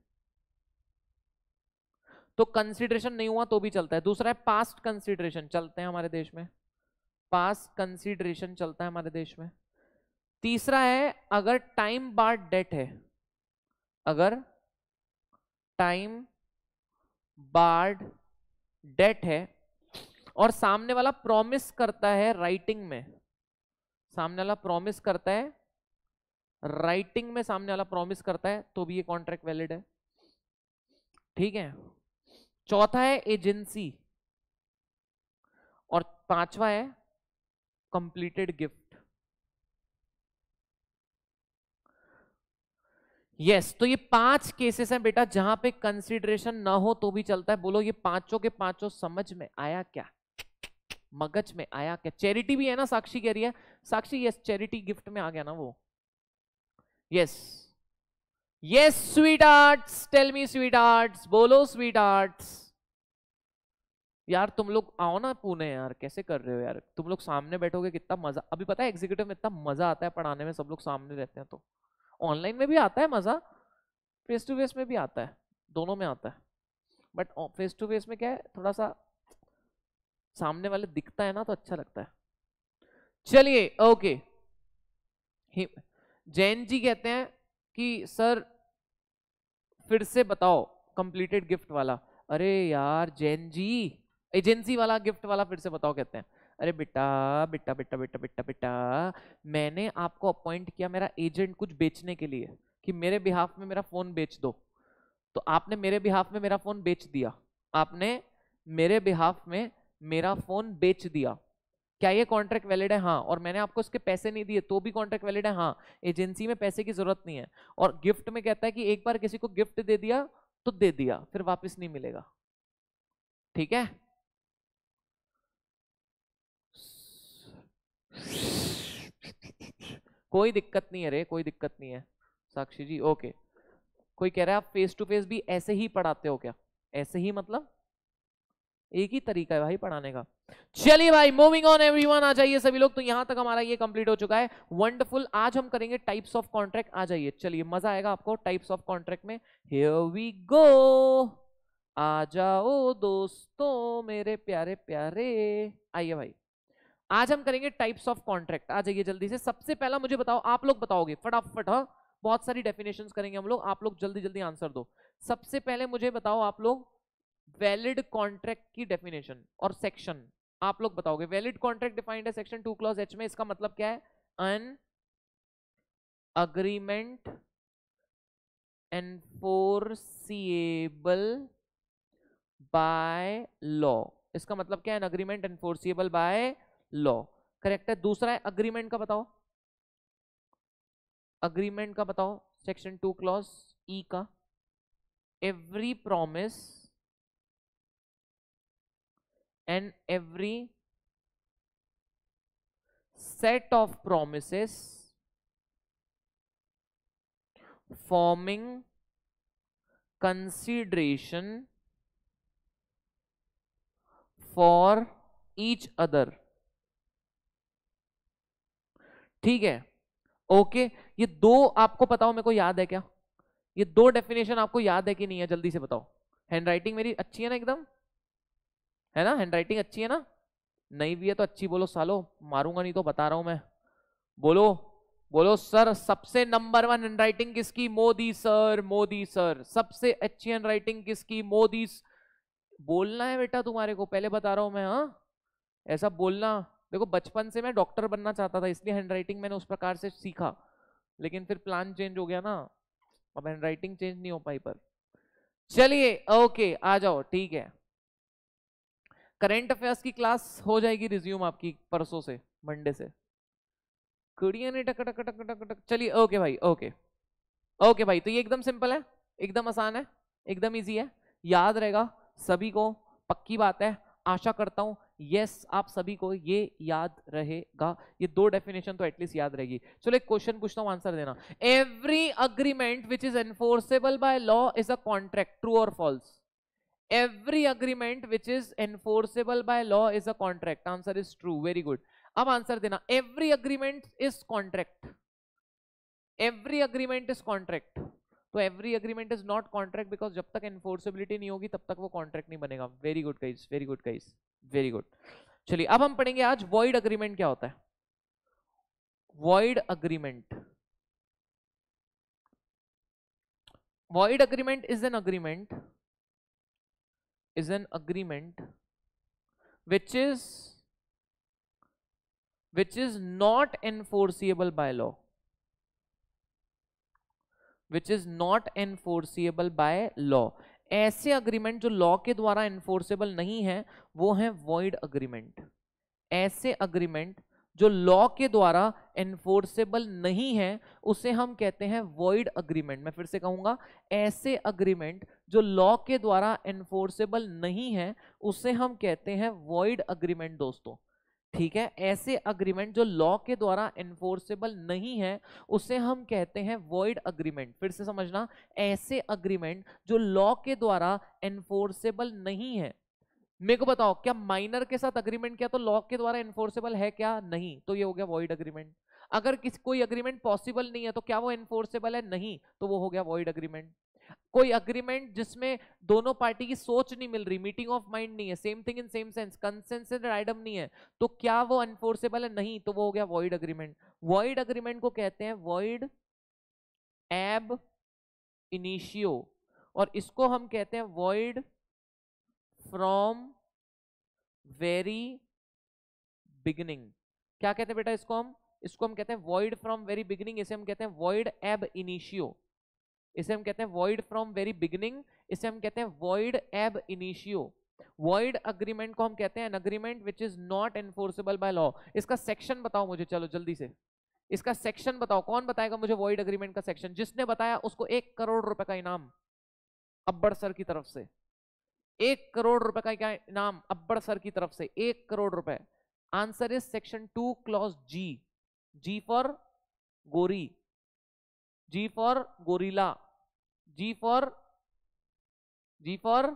तो कंसिडरेशन नहीं हुआ तो भी चलता है दूसरा है पास्ट कंसिडरेशन चलते हैं हमारे देश में पास्ट कंसिडरेशन चलता है हमारे देश में तीसरा है अगर टाइम बार डेट है अगर टाइम बार्ड डेट है और सामने वाला प्रॉमिस करता है राइटिंग में सामने वाला प्रॉमिस करता है राइटिंग में सामने वाला प्रॉमिस करता है तो भी ये कॉन्ट्रैक्ट वैलिड है ठीक है चौथा है एजेंसी और पांचवा है कंप्लीटेड गिफ्ट यस yes, तो ये पांच केसेस हैं बेटा जहां पे कंसिडरेशन ना हो तो भी चलता है बोलो ये पांचों के पांचों समझ में आया क्या मगज में आया क्या चैरिटी भी है ना साक्षी कह रही है साक्षी यस चैरिटी गिफ्ट में आ गया ना वो yes yes sweethearts tell me sweethearts बोलो स्वीट आर्ट्स यार तुम लोग आओ ना पुणे यार कैसे कर रहे हो यार तुम लोग सामने बैठोगे कितना मजा अभी पता है एग्जीक्यूटिव में इतना मजा आता है पढ़ाने में सब लोग सामने रहते हैं तो ऑनलाइन में भी आता है मजा फेस टू फेस में भी आता है दोनों में आता है बट फेस टू फेस में क्या है थोड़ा सा सामने वाले दिखता है ना तो अच्छा लगता है चलिए ओके जैन जी कहते हैं कि सर फिर से बताओ कंप्लीटेड गिफ्ट वाला अरे यार जैन जी एजेंसी वाला गिफ्ट वाला फिर से बताओ कहते हैं अरे बेटा बेटा बेटा बेटा बेटा बेटा मैंने आपको अपॉइंट किया मेरा एजेंट कुछ बेचने के लिए कि मेरे बिहाफ में मेरा फ़ोन बेच दो तो आपने मेरे बिहाफ में मेरा फ़ोन बेच दिया आपने मेरे बिहाफ में मेरा फोन बेच दिया क्या ये कॉन्ट्रैक्ट वैलिड है हाँ और मैंने आपको उसके पैसे नहीं दिए तो भी कॉन्ट्रैक्ट वैलिड है हाँ एजेंसी में पैसे की जरूरत नहीं है और गिफ्ट में कहता है कि एक बार किसी को गिफ्ट दे दिया तो दे दिया फिर वापस नहीं मिलेगा ठीक है कोई दिक्कत नहीं है रे कोई दिक्कत नहीं है साक्षी जी ओके कोई कह रहा है आप फेस टू फेस भी ऐसे ही पढ़ाते हो क्या ऐसे ही मतलब एक ही तरीका है भाई पढ़ाने का चलिए भाई मूविंग ऑन एवरीवन आ जाइए सभी लोग तो यहां तक हमारा ये कंप्लीट हो चुका है वंडरफुल आज हम करेंगे टाइप्स ऑफ कॉन्ट्रैक्ट आ जाइए चलिए मजा आएगा आपको टाइप्स ऑफ कॉन्ट्रैक्ट में वी गो आ जाओ दोस्तों मेरे प्यारे प्यारे आइए भाई आज हम करेंगे टाइप्स ऑफ कॉन्ट्रैक्ट आ जाइए जल्दी से सबसे पहला मुझे बताओ आप लोग बताओगे फटाफट हाँ बहुत सारी डेफिनेशंस करेंगे हम लोग आप लोग जल्दी जल्दी आंसर दो सबसे पहले मुझे बताओ आप लोग वैलिड कॉन्ट्रैक्ट की डेफिनेशन और सेक्शन आप लोग बताओगे वैलिड कॉन्ट्रैक्ट डिफाइंड है सेक्शन टू क्लॉज एच में इसका मतलब क्या है an agreement enforceable by law इसका मतलब क्या है agreement enforceable by law correct है दूसरा है अग्रीमेंट का बताओ अग्रीमेंट का बताओ सेक्शन टू क्लॉज ई का every promise and every set of promises forming consideration for each other ठीक है ओके ये दो आपको बताओ मेरे को याद है क्या ये दो डेफिनेशन आपको याद है कि नहीं है जल्दी से बताओ हैंडराइटिंग मेरी अच्छी है ना एकदम है ना हैंडराइटिंग अच्छी है ना नहीं भी है तो अच्छी बोलो सालो मारूंगा नहीं तो बता रहा हूं मैं बोलो बोलो सर सबसे नंबर वन हैंडराइटिंग किसकी मोदी सर मोदी सर सबसे अच्छी हैंडराइटिंग किसकी मोदी बोलना है बेटा तुम्हारे को पहले बता रहा हूं मैं हाँ ऐसा बोलना देखो बचपन से मैं डॉक्टर बनना चाहता था इसलिए हैंडराइटिंग मैंने उस प्रकार से सीखा लेकिन फिर प्लान चेंज हो गया ना अब हैंडराइटिंग चेंज नहीं हो पाई पर चलिए ओके आ जाओ ठीक है करेंट अफेयर्स की क्लास हो जाएगी रिज्यूम आपकी परसों से मंडे से कुड़िया ने टक टक टक टक टक चलिए ओके भाई ओके ओके भाई तो ये एकदम सिंपल है एकदम आसान है एकदम इजी है याद रहेगा सभी को पक्की बात है आशा करता हूं यस आप सभी को ये याद रहेगा ये दो डेफिनेशन तो एटलीस्ट याद रहेगी चलो एक क्वेश्चन पूछता हूं आंसर देना every agreement which is enforceable by law is a contract true और false every agreement which is enforceable by law is a contract answer is true very good अब आंसर देना every agreement is contract every agreement is contract तो every agreement is not contract because जब तक enforceability नहीं होगी तब तक वो कॉन्ट्रैक्ट नहीं बनेगा very good guys very good guys very good चलिए अब हम पढ़ेंगे आज वॉइड अग्रीमेंट क्या होता है void agreement void agreement is an agreement is an agreement which is which is not enforceable by law which is not enforceable by law ऐसे agreement जो लॉ के द्वारा एनफोर्सेबल नहीं है वो है void agreement ऐसे अग्रीमेंट जो लॉ के द्वारा एनफोर्सेबल नहीं है उसे हम कहते हैं वॉइड अग्रीमेंट मैं फिर से कहूंगा ऐसे अग्रीमेंट जो लॉ के द्वारा एनफोर्सेबल नहीं है उसे हम कहते हैं वॉइड अग्रीमेंट दोस्तों ठीक है ऐसे अग्रीमेंट जो लॉ के द्वारा एनफोर्सेबल नहीं है उसे हम कहते हैं वॉइड अग्रीमेंट फिर से समझना ऐसे अग्रीमेंट जो लॉ के द्वारा एनफोर्सेबल नहीं है મેકો બતાવો કે માઇનોર કે સાથ એગ્રીમેન્ટ કે તો લોક કે દ્વારા એન્ફોર્સેબલ હે કે નહી તો યે હો ગયા વોઇડ એગ્રીમેન્ટ અગર કિસ કોઈ એગ્રીમેન્ટ પોસિબલ નહી હે તો ક્યા વો એન્ફોર્સેબલ હે નહી તો વો હો ગયા વોઇડ એગ્રીમેન્ટ કોઈ એગ્રીમેન્ટ જિસમે દોનો પાર્ટી કી સોચ નહી મિલ રહી મીટિંગ ઓફ માઇન્ડ નહી હે same thing in same sense consensus ઇન રાઇડમ નહી હે તો ક્યા વો અનફોર્સેબલ હે નહી તો વો હો ગયા વોઇડ એગ્રીમેન્ટ વોઇડ એગ્રીમેન્ટ કો કહેતે હે વોઇડ એબ ઇનિશિયો ઓર ઇસકો હમ કહેતે હે વોઇડ फ्रॉम वेरी बिगनिंग क्या कहते हैं बेटा इसको हम इसको हम कहते हैं वॉइड फ्रॉम वेरी बिगनिंग इसे हम कहते हैं वॉइड एब इनिशियो इसे हम कहते हैं वॉइड फ्रॉम वेरी बिगनिंग इसे हम कहते हैं वॉइड एब इनिशियो वॉइड अग्रीमेंट को हम कहते हैं an agreement which is not enforceable by law इसका सेक्शन बताओ मुझे चलो जल्दी से इसका सेक्शन बताओ कौन बताएगा मुझे वॉइड अग्रीमेंट का सेक्शन जिसने बताया उसको एक करोड़ रुपए का इनाम अब्बड़ सर की तरफ से एक करोड़ रुपए का क्या इनाम अब्बड़ सर की तरफ से एक करोड़ रुपए answer is section two clause G G for गोरी G for gorilla G for G for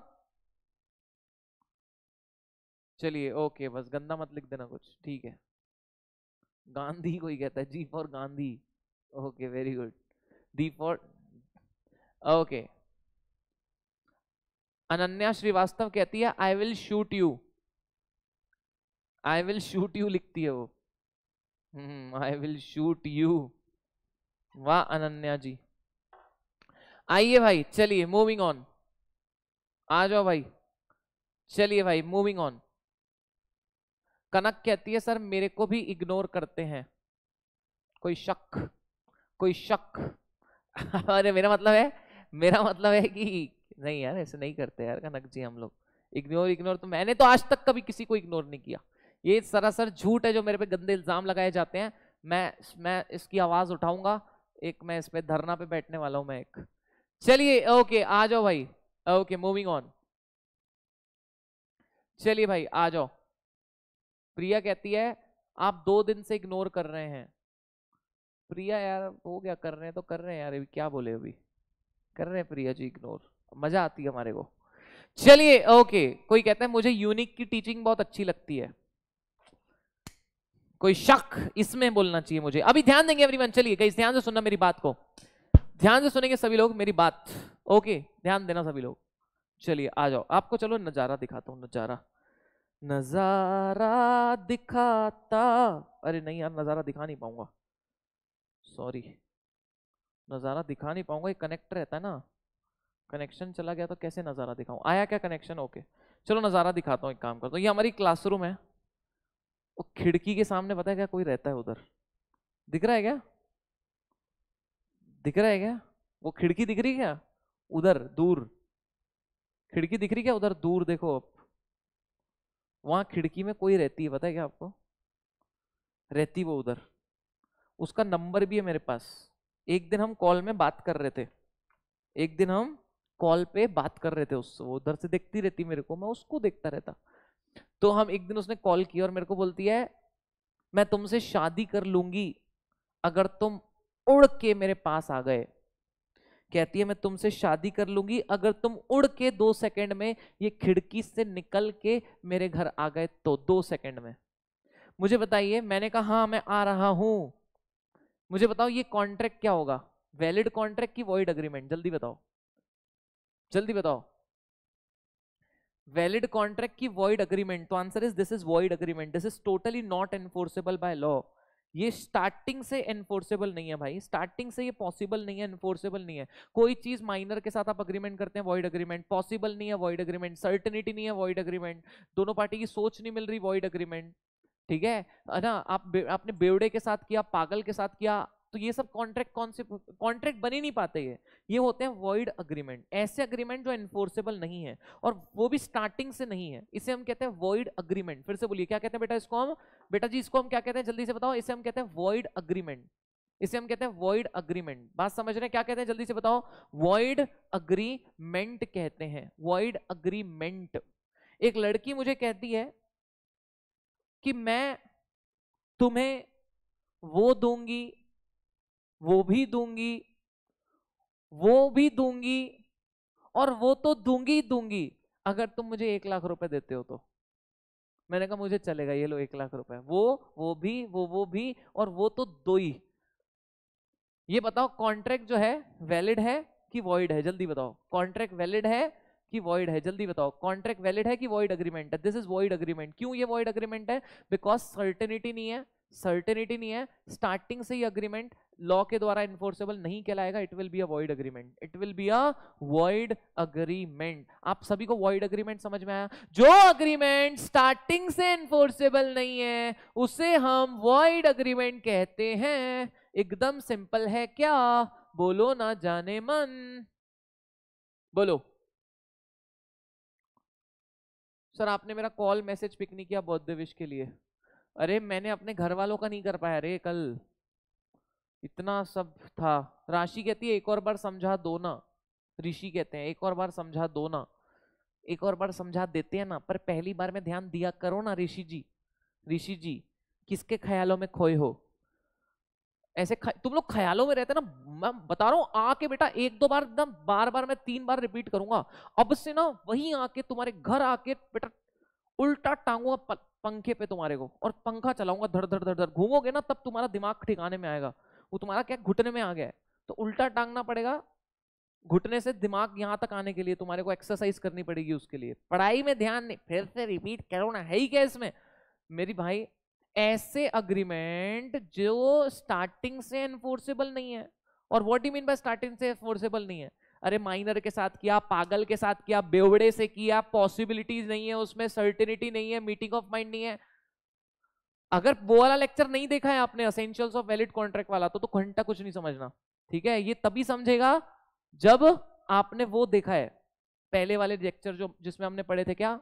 चलिए ओके बस गंदा मत लिख देना कुछ ठीक है गांधी कोई कहता है G for Gandhi okay very good D for okay Ananya Shrivastava कहती है I will shoot you I will shoot you लिखती है वो आई विल शूट यू वाह अनन्या जी आइए भाई चलिए मूविंग ऑन आ जाओ भाई चलिए भाई मूविंग ऑन कनक कहती है सर मेरे को भी इग्नोर करते हैं कोई शक कोई शक अरे मेरा मतलब है मेरा मतलब है कि नहीं यार ऐसे नहीं करते यार कनक जी हम लोग इग्नोर इग्नोर तो मैंने तो आज तक कभी किसी को इग्नोर नहीं किया ये सरासर झूठ है जो मेरे पे गंदे इल्ज़ाम लगाए जाते हैं मैं मैं इसकी आवाज़ उठाऊंगा एक मैं इस पर धरना पे बैठने वाला हूँ मैं एक चलिए ओके आ जाओ भाई ओके मूविंग ऑन चलिए भाई आ जाओ प्रिया कहती है आप दो दिन से इग्नोर कर रहे हैं प्रिया यार हो गया कर रहे हैं तो कर रहे हैं यार अभी क्या बोले अभी कर रहे हैं प्रिया जी इग्नोर मजा आती है हमारे को चलिए ओके कोई कहता है मुझे यूनिक की टीचिंग बहुत अच्छी लगती है कोई शक इसमें बोलना चाहिए मुझे अभी ध्यान देंगे एवरीवन चलिए कहीं ध्यान से सुनना मेरी बात को ध्यान से सुनेंगे सभी लोग मेरी बात ओके ध्यान देना सभी लोग चलिए आ जाओ आपको चलो नज़ारा दिखाता हूँ नज़ारा नज़ारा दिखाता अरे नहीं यार नज़ारा दिखा नहीं पाऊंगा सॉरी नज़ारा दिखा नहीं पाऊंगा ये कनेक्ट रहता है ना कनेक्शन चला गया तो कैसे नज़ारा दिखाऊं आया क्या कनेक्शन ओके चलो नज़ारा दिखाता हूँ एक काम करता हूँ ये हमारी क्लासरूम है वो खिड़की के सामने पता है क्या कोई रहता है उधर दिख रहा है क्या दिख रहा है क्या वो खिड़की दिख रही क्या उधर दूर खिड़की दिख रही क्या उधर दूर देखो आप वहाँ खिड़की में कोई रहती है पता है क्या आपको रहती वो उधर उसका नंबर भी है मेरे पास एक दिन हम कॉल में बात कर रहे थे एक दिन हम कॉल पे बात कर रहे थे उससे वो उधर से देखती रहती मेरे को मैं उसको देखता रहता तो हम एक दिन उसने कॉल किया और मेरे को बोलती है मैं तुमसे शादी कर लूंगी अगर तुम उड़ के मेरे पास आ गए कहती है मैं तुमसे शादी कर लूंगी अगर तुम उड़ के दो सेकंड में ये खिड़की से निकल के मेरे घर आ गए तो दो सेकंड में मुझे बताइए मैंने कहा हाँ मैं आ रहा हूं मुझे बताओ ये कॉन्ट्रैक्ट क्या होगा वैलिड कॉन्ट्रैक्ट की वॉइड अग्रीमेंट जल्दी बताओ जल्दी बताओ वैलिड कॉन्ट्रैक्ट की वॉइड अग्रीमेंट तो answer is this is void agreement this is totally not enforceable by law ये स्टार्टिंग से एनफोर्सेबल नहीं है भाई स्टार्टिंग से ये पॉसिबल नहीं है एनफोर्सेबल नहीं है कोई चीज माइनर के साथ आप अग्रीमेंट करते हैं वॉइड अग्रीमेंट पॉसिबल नहीं है वॉइड अग्रीमेंट सर्टेनिटी नहीं है वॉइड अग्रीमेंट दोनों पार्टी की सोच नहीं मिल रही वॉइड अग्रीमेंट ठीक है ना आप आपने बेवड़े के साथ किया पागल के साथ किया तो ये सब कॉन्ट्रैक्ट कौन से कॉन्ट्रैक्ट बने नहीं पाते ये ये होते हैं वॉइड अग्रीमेंट ऐसे अग्रीमेंट जो इन्फोर्सेबल नहीं है और वो भी स्टार्टिंग से नहीं है इसे हम कहते हैं वॉइड अग्रीमेंट फिर से बोलिए क्या कहते हैं बेटा इसको हम बेटा जी इसको हम क्या कहते हैं जल्दी से बताओ इसे हम कहते हैं वॉइड अग्रीमेंट इसे हम कहते हैं वॉइड अग्रीमेंट बात समझ रहे हैं क्या कहते हैं जल्दी से बताओ वॉइड अग्रीमेंट कहते हैं वॉइड अग्रीमेंट एक लड़की मुझे कहती है कि मैं तुम्हें वो दूंगी वो भी दूंगी वो भी दूंगी और वो तो दूंगी दूंगी अगर तुम मुझे एक लाख रुपए देते हो तो मैंने कहा मुझे चलेगा ये लो एक लाख रुपए वो वो भी वो वो भी और वो तो दो ही ये बताओ कॉन्ट्रैक्ट जो है वैलिड है कि वॉइड है जल्दी बताओ कॉन्ट्रैक्ट वैलिड है कि वॉइड है जल्दी बताओ कॉन्ट्रैक्ट वैलिड है कि वॉइड अग्रीमेंट है दिस इज वॉइड अग्रीमेंट क्यों ये वॉइड अग्रीमेंट है बिकॉज सर्टेनिटी नहीं है सर्टेनिटी नहीं है स्टार्टिंग से ही अग्रीमेंट लॉ के द्वारा इन्फोर्सेबल नहीं कहलाएगा it will be a void agreement it will be a void agreement आप सभी को वॉइड अग्रीमेंट समझ में आया जो अग्रीमेंट स्टार्टिंग से इन्फोर्सेबल नहीं है उसे हम वॉइड अग्रीमेंट कहते हैं एकदम सिंपल है क्या बोलो ना जाने मन बोलो सर आपने मेरा कॉल मैसेज पिक नहीं किया बौद्ध विश के लिए अरे मैंने अपने घर वालों का नहीं कर पाया अरे कल इतना सब था राशि कहती है एक और बार समझा दो ना ऋषि कहते हैं एक और बार समझा दो ना एक और बार समझा देते हैं ना पर पहली बार में ध्यान दिया करो ना ऋषि जी ऋषि जी किसके ख्यालों में खोए हो ऐसे तुम लोग ख्यालों में रहते ना मैं बता रहा हूं आके बेटा एक दो बार एकदम बार बार मैं तीन बार रिपीट करूंगा अब से ना वही आके तुम्हारे घर आके बेटा उल्टा टांगूंगा पंखे पे तुम्हारे को और पंखा चलाऊंगा धड़ धड़ धड़ धड़ घूमोगे ना तब तुम्हारा दिमाग ठिकाने में आएगा वो तुम्हारा क्या घुटने में आ गया है तो उल्टा टांगना पड़ेगा घुटने से दिमाग यहां तक आने के लिए तुम्हारे को एक्सरसाइज करनी पड़ेगी उसके लिए पढ़ाई में ध्यान नहीं फिर से रिपीट करो ना है ही क्या इसमें मेरी भाई ऐसे अग्रीमेंट जो स्टार्टिंग से एनफोर्सेबल नहीं है और what you mean by starting से एनफोर्सेबल नहीं है अरे माइनर के साथ किया पागल के साथ किया बेवड़े से किया पॉसिबिलिटीज नहीं है उसमें सर्टिनिटी नहीं है मीटिंग ऑफ माइंड नहीं है अगर वो वाला लेक्चर नहीं देखा है आपने असेंशियल्स ऑफ वैलिड कॉन्ट्रैक्ट वाला तो तो घंटा कुछ नहीं समझना ठीक है ये तभी समझेगा जब आपने वो देखा है पहले वाले लेक्चर जो जिसमें हमने पढ़े थे क्या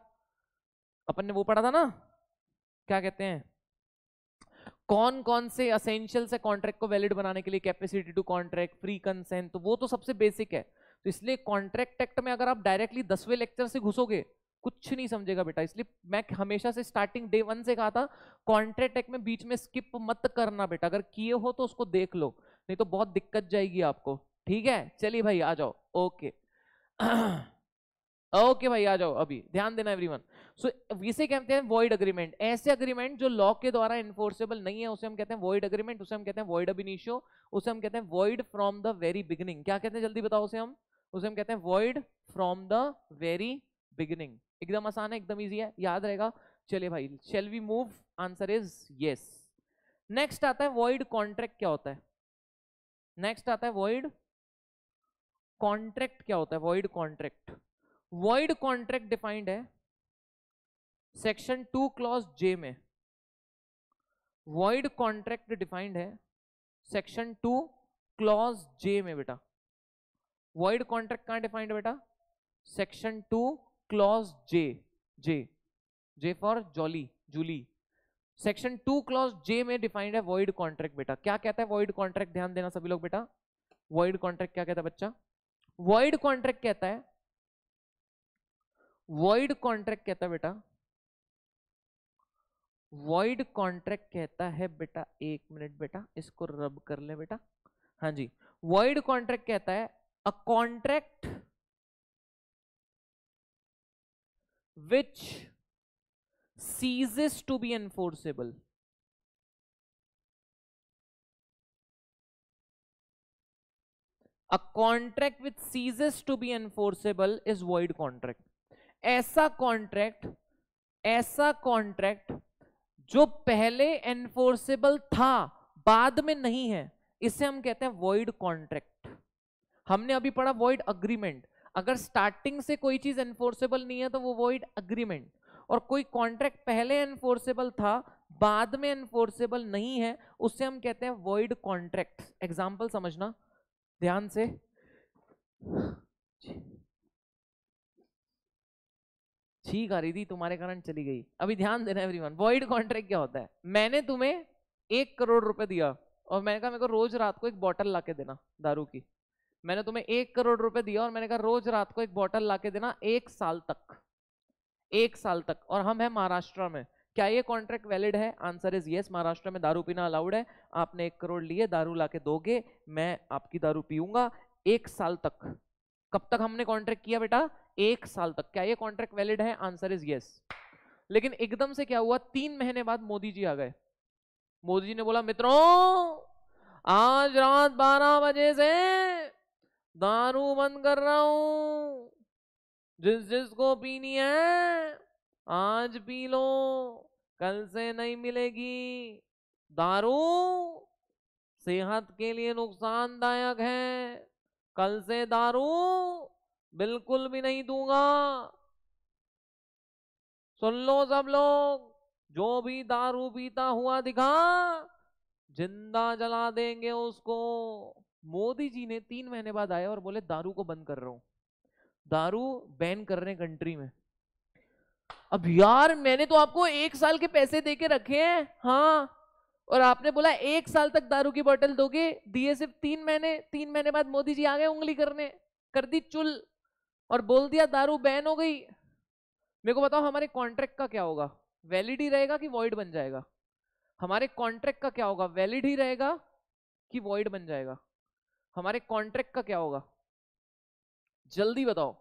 अपन ने वो पढ़ा था ना क्या कहते हैं कौन कौन से असेंशियल से कॉन्ट्रैक्ट को वैलिड बनाने के लिए capacity to contract free consent तो वो तो सबसे बेसिक है तो इसलिए कॉन्ट्रैक्ट एक्ट में अगर आप डायरेक्टली दसवें लेक्चर से घुसोगे कुछ नहीं समझेगा बेटा इसलिए मैं हमेशा से स्टार्टिंग डे वन से कहा था कॉन्ट्रेटेक में बीच में स्किप मत करना बेटा अगर किए हो तो उसको देख लो नहीं तो बहुत दिक्कत जाएगी आपको ठीक है चलिए भाई आ जाओ ओके ओके भाई आ जाओ अभी ध्यान देना एवरीवन सो इसे कहते हैं वॉइड अग्रीमेंट ऐसे अग्रीमेंट जो लॉ के द्वारा इन्फोर्सेबल नहीं है उसे हम कहते हैं वॉइड अग्रीमेंट उसे हम कहते हैं वॉइड अबिनिशियो उसे हम कहते हैं void from the very beginning क्या कहते हैं जल्दी बताओ उसे हम उसे हम कहते हैं void from the very beginning एकदम आसान है एकदम इजी है याद रहेगा चलिए भाई shall we move answer is yes next आता है वॉइड कॉन्ट्रैक्ट क्या होता है नेक्स्ट आता है वॉइड कॉन्ट्रैक्ट क्या होता है void contract void contract defined है सेक्शन टू क्लॉज जे में वॉइड कॉन्ट्रैक्ट डिफाइंड है सेक्शन टू क्लॉज जे में बेटा वॉइड कॉन्ट्रैक्ट कहां डिफाइंड है बेटा section two clause J J J for jolly Julie section two clause J में defined है वॉइड कॉन्ट्रैक्ट बेटा क्या कहता है वॉइड कॉन्ट्रैक्ट ध्यान देना सभी लोग बेटा वॉइड कॉन्ट्रैक्ट क्या कहता है बच्चा वॉइड कॉन्ट्रैक्ट कहता है वॉइड कॉन्ट्रैक्ट कहता है बेटा वॉइड कॉन्ट्रैक्ट कहता है बेटा एक मिनट बेटा इसको रब कर ले बेटा हाँ जी वॉइड कॉन्ट्रैक्ट कहता है a contract which ceases to be enforceable a contract which ceases to be enforceable is void contract ऐसा कॉन्ट्रैक्ट ऐसा कॉन्ट्रैक्ट जो पहले एनफोर्सेबल था बाद में नहीं है इसे हम कहते हैं वॉइड कॉन्ट्रैक्ट हमने अभी पढ़ा वॉइड अग्रीमेंट अगर स्टार्टिंग से कोई चीज एनफोर्सेबल नहीं है तो वो वॉइड अग्रीमेंट और कोई कॉन्ट्रैक्ट पहले एनफोर्सेबल था बाद में एनफोर्सेबल नहीं है उससे हम कहते हैं वॉइड कॉन्ट्रैक्ट एग्जाम्पल समझना ध्यान से ठीक आ रही थी तुम्हारे कारण चली गई अभी ध्यान देना एवरीवन वॉइड कॉन्ट्रैक्ट क्या होता है मैंने तुम्हें एक करोड़ रुपए दिया और मैंने कहा मेरे को रोज रात को एक बॉटल ला देना दारू की मैंने तुम्हें एक करोड़ रुपए दिया और मैंने कहा रोज रात को एक बॉटल ला के देना एक साल तक एक साल तक और हम है महाराष्ट्र में क्या ये कॉन्ट्रैक्ट वैलिड है आंसर इज यस महाराष्ट्र में दारू पीना अलाउड है आपने एक करोड़ लिए दारू ला के दोगे मैं आपकी दारू पीऊंगा एक साल तक कब तक हमने कॉन्ट्रैक्ट किया बेटा एक साल तक क्या ये कॉन्ट्रैक्ट वैलिड है आंसर इज यस लेकिन एकदम से क्या हुआ तीन महीने बाद मोदी जी आ गए मोदी जी ने बोला मित्रों आज रात बारह बजे से दारू बंद कर रहा हूं जिस जिसको पीनी है आज पी लो कल से नहीं मिलेगी दारू सेहत के लिए नुकसानदायक है कल से दारू बिल्कुल भी नहीं दूंगा सुन लो सब लोग जो भी दारू पीता हुआ दिखा जिंदा जला देंगे उसको मोदी जी ने तीन महीने बाद आया और बोले दारू को बंद कर रहा हूं दारू बैन कर रहे हैं कंट्री में अब यार मैंने तो आपको एक साल के पैसे दे के रखे हैं हाँ और आपने बोला एक साल तक दारू की बोतल दोगे दिए सिर्फ तीन महीने तीन महीने बाद मोदी जी आ गए उंगली करने कर दी चुल और बोल दिया दारू बैन हो गई मेरे को बताओ हमारे कॉन्ट्रैक्ट का क्या होगा वैलिड ही रहेगा कि वॉइड बन जाएगा हमारे कॉन्ट्रैक्ट का क्या होगा वैलिड ही रहेगा कि वॉइड बन जाएगा हमारे कॉन्ट्रैक्ट का क्या होगा जल्दी बताओ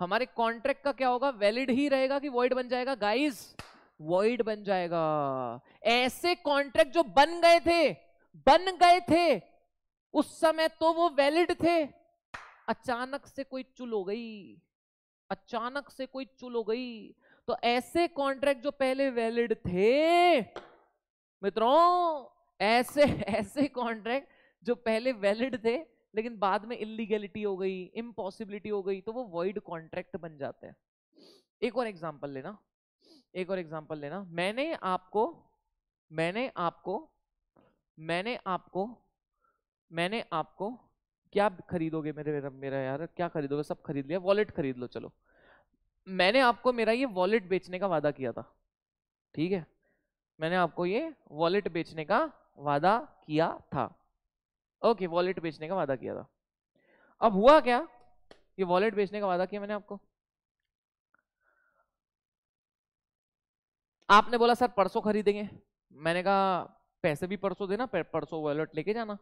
हमारे कॉन्ट्रैक्ट का क्या होगा वैलिड ही रहेगा कि वॉइड बन जाएगा गाइस वॉइड बन जाएगा ऐसे कॉन्ट्रैक्ट जो बन गए थे बन गए थे उस समय तो वो वैलिड थे अचानक से कोई चुल हो गई अचानक से कोई चुल हो गई तो ऐसे कॉन्ट्रैक्ट जो पहले वैलिड थे मित्रों ऐसे ऐसे कॉन्ट्रैक्ट जो पहले वैलिड थे लेकिन बाद में इलीगैलिटी हो गई इम्पॉसिबिलिटी हो गई तो वो वॉइड कॉन्ट्रैक्ट बन जाते हैं एक और एग्जाम्पल लेना एक और एग्जाम्पल लेना मैंने आपको मैंने आपको मैंने आपको मैंने आपको क्या खरीदोगे मेरे मेरा यार क्या खरीदोगे सब खरीद लिया वॉलेट खरीद लो चलो मैंने आपको मेरा ये वॉलेट बेचने का वादा किया था ठीक है मैंने आपको ये वॉलेट बेचने का वादा किया था ओके वॉलेट बेचने का वादा किया था अब हुआ क्या ये वॉलेट बेचने का वादा किया मैंने आपको आपने बोला सर परसों खरीदेंगे मैंने कहा पैसे भी परसों देना परसों वॉलेट लेके जाना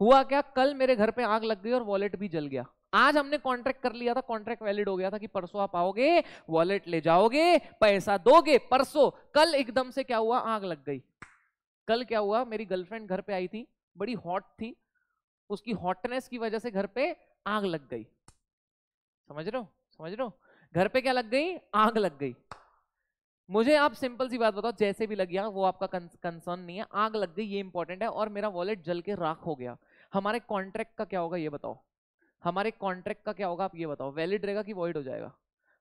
हुआ क्या कल मेरे घर पे आग लग गई और वॉलेट भी जल गया आज हमने कॉन्ट्रैक्ट कर लिया था कॉन्ट्रैक्ट वैलिड हो गया था कि परसों आप आओगे वॉलेट ले जाओगे पैसा दोगे परसों कल एकदम से क्या हुआ आग लग गई कल क्या हुआ मेरी गर्लफ्रेंड घर पे आई थी बड़ी हॉट थी उसकी हॉटनेस की वजह से घर पे आग लग गई समझ रहे हो समझ रहे हो घर पे क्या लग गई आग लग गई मुझे आप सिंपल सी बात बताओ जैसे भी लग आग वो आपका कंसर्न नहीं है आग लग गई ये इंपॉर्टेंट है और मेरा वॉलेट जल के राख हो गया हमारे कॉन्ट्रैक्ट का क्या होगा ये बताओ हमारे कॉन्ट्रैक्ट का क्या होगा आप ये बताओ वैलिड रहेगा कि वॉइड हो जाएगा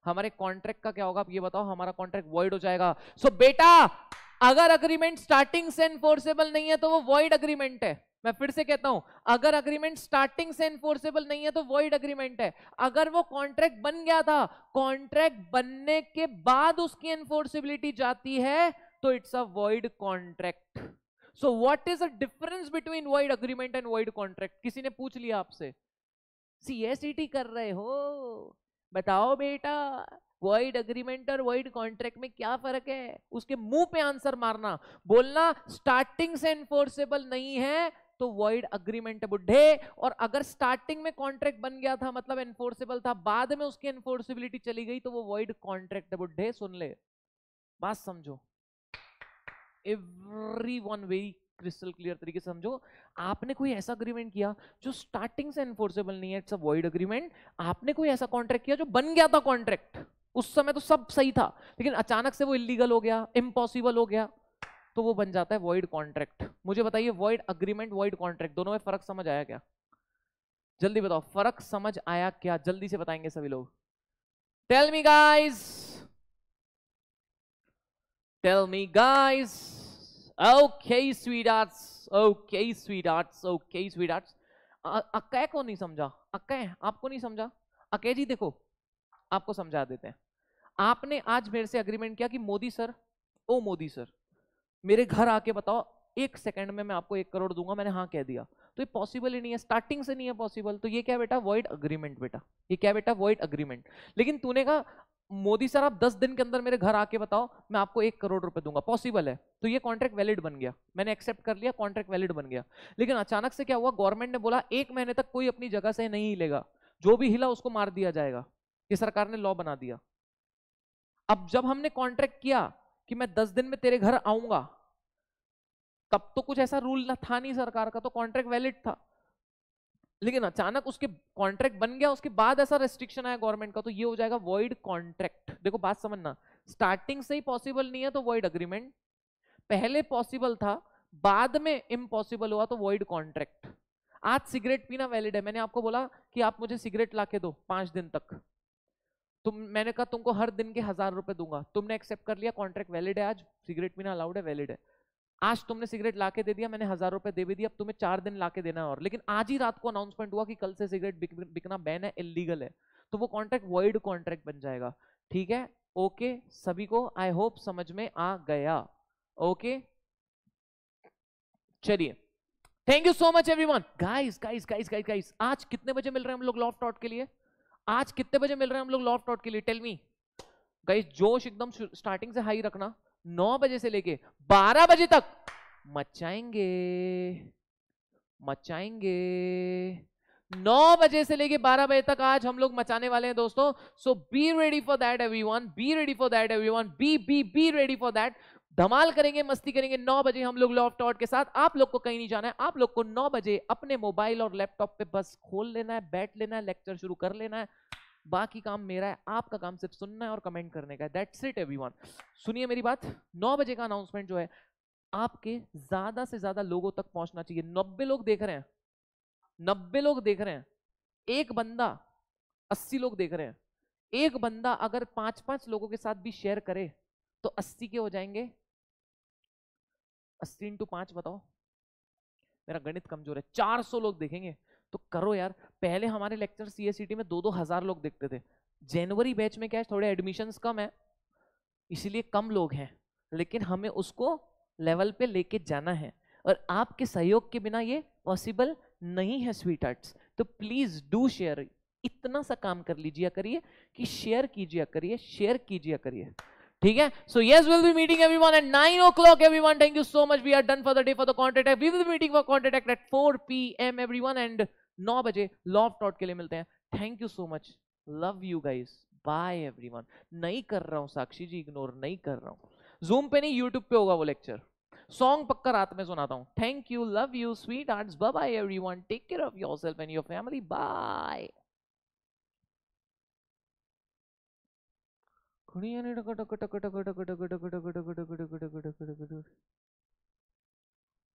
हमारे कॉन्ट्रैक्ट का क्या होगा आप ये बताओ हमारा कॉन्ट्रैक्ट वॉइड हो जाएगा सो so, बेटा अगर अग्रीमेंट स्टार्टिंग से एनफोर्सेबल नहीं है तो वो वॉइड अग्रीमेंट है मैं फिर से कहता हूं अगर अग्रीमेंट स्टार्टिंग से एनफोर्सेबल नहीं है तो वॉइड अग्रीमेंट है अगर वो कॉन्ट्रैक्ट बन गया था कॉन्ट्रैक्ट बनने के बाद उसकी एनफोर्सिबिलिटी जाती है तो it's a void contract so what is a difference between void agreement and void contract किसी ने पूछ लिया आपसे सीएसईटी कर रहे हो बताओ बेटा वर्ड अग्रीमेंट और वर्ड कॉन्ट्रैक्ट में क्या फर्क है उसके मुंह पे आंसर मारना बोलना स्टार्टिंग से एनफोर्सेबल नहीं है तो वर्ड अग्रीमेंट बुढ़े और अगर स्टार्टिंग में कॉन्ट्रैक्ट बन गया था मतलब एनफोर्सेबल था बाद में उसकी एनफोर्सिबिलिटी चली गई तो वो वर्ड कॉन्ट्रैक्ट बुढ़े सुन ले बात समझो everyone very crystal clear तरीके से समझो आपने कोई ऐसा अग्रीमेंट किया जो स्टार्टिंग से एनफोर्सेबल नहीं है इट्स अ वॉइड अग्रीमेंट आपने कोई ऐसा कॉन्ट्रैक्ट किया जो बन गया था कॉन्ट्रैक्ट उस समय तो सब सही था लेकिन अचानक से वो इलीगल हो गया इम्पॉसिबल हो गया तो वो बन जाता है वॉइड कॉन्ट्रैक्ट मुझे बताइए वॉइड अग्रीमेंट वॉइड कॉन्ट्रैक्ट दोनों में फर्क समझ आया क्या जल्दी बताओ फर्क समझ आया क्या जल्दी से बताएंगे सभी लोग tell me guys tell me guys okay sweethearts okay sweethearts okay sweethearts अक्का को नहीं समझा अक्का आपको नहीं समझा अक्के जी देखो आपको समझा देते हैं आपने आज मेरे से एग्रीमेंट किया कि मोदी सर ओ मोदी सर मेरे घर आके बताओ एक सेकंड में मैं आपको एक करोड़ दूंगा मैंने हाँ कह दिया तो ये पॉसिबल ही नहीं है स्टार्टिंग से नहीं है पॉसिबल तो ये क्या बेटा वॉइड अग्रीमेंट बेटा ये क्या बेटा वॉइड अग्रीमेंट लेकिन तूने कहा मोदी सर आप दस दिन के अंदर मेरे घर आके बताओ मैं आपको एक करोड़ रुपए दूंगा पॉसिबल है तो ये कॉन्ट्रैक्ट वैलिड बन गया मैंने एक्सेप्ट कर लिया कॉन्ट्रैक्ट वैलिड बन गया लेकिन अचानक से क्या हुआ गवर्नमेंट ने बोला एक महीने तक कोई अपनी जगह से नहीं हिलेगा जो भी हिला उसको मार दिया जाएगा ये सरकार ने लॉ बना दिया अब जब हमने कॉन्ट्रैक्ट किया कि मैं दस दिन में तेरे घर आऊंगा तब तो कुछ ऐसा रूल ना था नहीं सरकार का तो कॉन्ट्रैक्ट वैलिड था लेकिन अचानक उसके कॉन्ट्रैक्ट बन गया उसके बाद ऐसा रेस्ट्रिक्शन आया गवर्नमेंट का तो ये हो जाएगा वॉइड कॉन्ट्रैक्ट देखो बात समझना स्टार्टिंग से ही पॉसिबल नहीं है तो वॉइड अग्रीमेंट पहले पॉसिबल था बाद में इम्पॉसिबल हुआ तो वॉइड कॉन्ट्रैक्ट आज सिगरेट पीना वैलिड है मैंने आपको बोला कि आप मुझे सिगरेट ला के दो पांच दिन तक तुम मैंने कहा तुमको हर दिन के हजार रुपए दूंगा तुमने एक्सेप्ट कर लिया कॉन्ट्रैक्ट वैलिड है आज सिगरेट पीना अलाउड है वैलिड है आज तुमने सिगरेट लाके दे दिया मैंने हजार रुपए दे भी दिया अब तुम्हें चार दिन लाके के देना और लेकिन आज ही रात को अनाउंसमेंट हुआ कि कल से सिगरेट बिक, बिकना बैन है इलीगल है तो वो कॉन्ट्रैक्ट वॉइड कॉन्ट्रैक्ट बन जाएगा ठीक है ओके सभी को आई होप समझ में आ गया ओके चलिए thank you so much everyone guys guys guys guys guys आज कितने बजे मिल रहे हैं हम लोग लॉफ टॉट के लिए आज कितने बजे मिल रहे हैं हम लोग लॉफ टॉट के लिए टेल मी गाइस जोश एकदम स्टार्टिंग से हाई रखना नौ बजे से लेके बारह बजे तक मचाएंगे मचाएंगे नौ बजे से लेके बारह बजे तक आज हम लोग मचाने वाले हैं दोस्तों so be ready for that one be ready for that one be be be ready for that धमाल करेंगे मस्ती करेंगे नौ बजे हम लोग लॉफ्ट टॉट के साथ आप लोग को कहीं नहीं जाना है आप लोग को नौ बजे अपने मोबाइल और लैपटॉप पे बस खोल लेना है बैठ लेना है लेक्चर शुरू कर लेना है बाकी काम मेरा है आपका काम सिर्फ सुनना है और कमेंट करने का है दैट्स इट एवरीवन सुनिए मेरी बात नौ बजे का अनाउंसमेंट जो है आपके ज्यादा से ज्यादा लोगों तक पहुंचना चाहिए नब्बे लोग देख रहे हैं नब्बे लोग देख रहे हैं एक बंदा अस्सी लोग देख रहे हैं एक बंदा अगर पांच पांच लोगों के साथ भी शेयर करे तो अस्सी के हो जाएंगे अस्सी इंटू पांच बताओ मेरा गणित कमजोर है चार सौ लोग देखेंगे तो करो यार पहले हमारे लेक्चर सी एस में दो दो हज़ार लोग देखते थे जनवरी बैच में क्या है थोड़े एडमिशन्स कम है इसलिए कम लोग हैं लेकिन हमें उसको लेवल पे लेके जाना है और आपके सहयोग के बिना ये पॉसिबल नहीं है स्वीट आर्ट्स तो प्लीज़ डू शेयर इतना सा काम कर लीजिए करिए कि शेयर कीजिए करिए शेयर कीजिए करिए ठीक है so yes will be meeting one at 9 o'clock everyone thank you so much we are done for the day for the contact we will be meeting for contact at 4 pm everyone and नौ बजे law of टॉट के लिए मिलते हैं thank you so much love you guys bye everyone नहीं कर रहा हूँ साक्षी जी इग्नोर नहीं कर रहा हूँ जूम पे नहीं यूट्यूब पे होगा वो लेक्चर सॉन्ग पक्का रात में सुनाता हूँ thank you love you sweethearts bye everyone take care of yourself and your family bye कुड़िया ने टक टक टक टक टक टक टक टक टक टक टक टक टक टक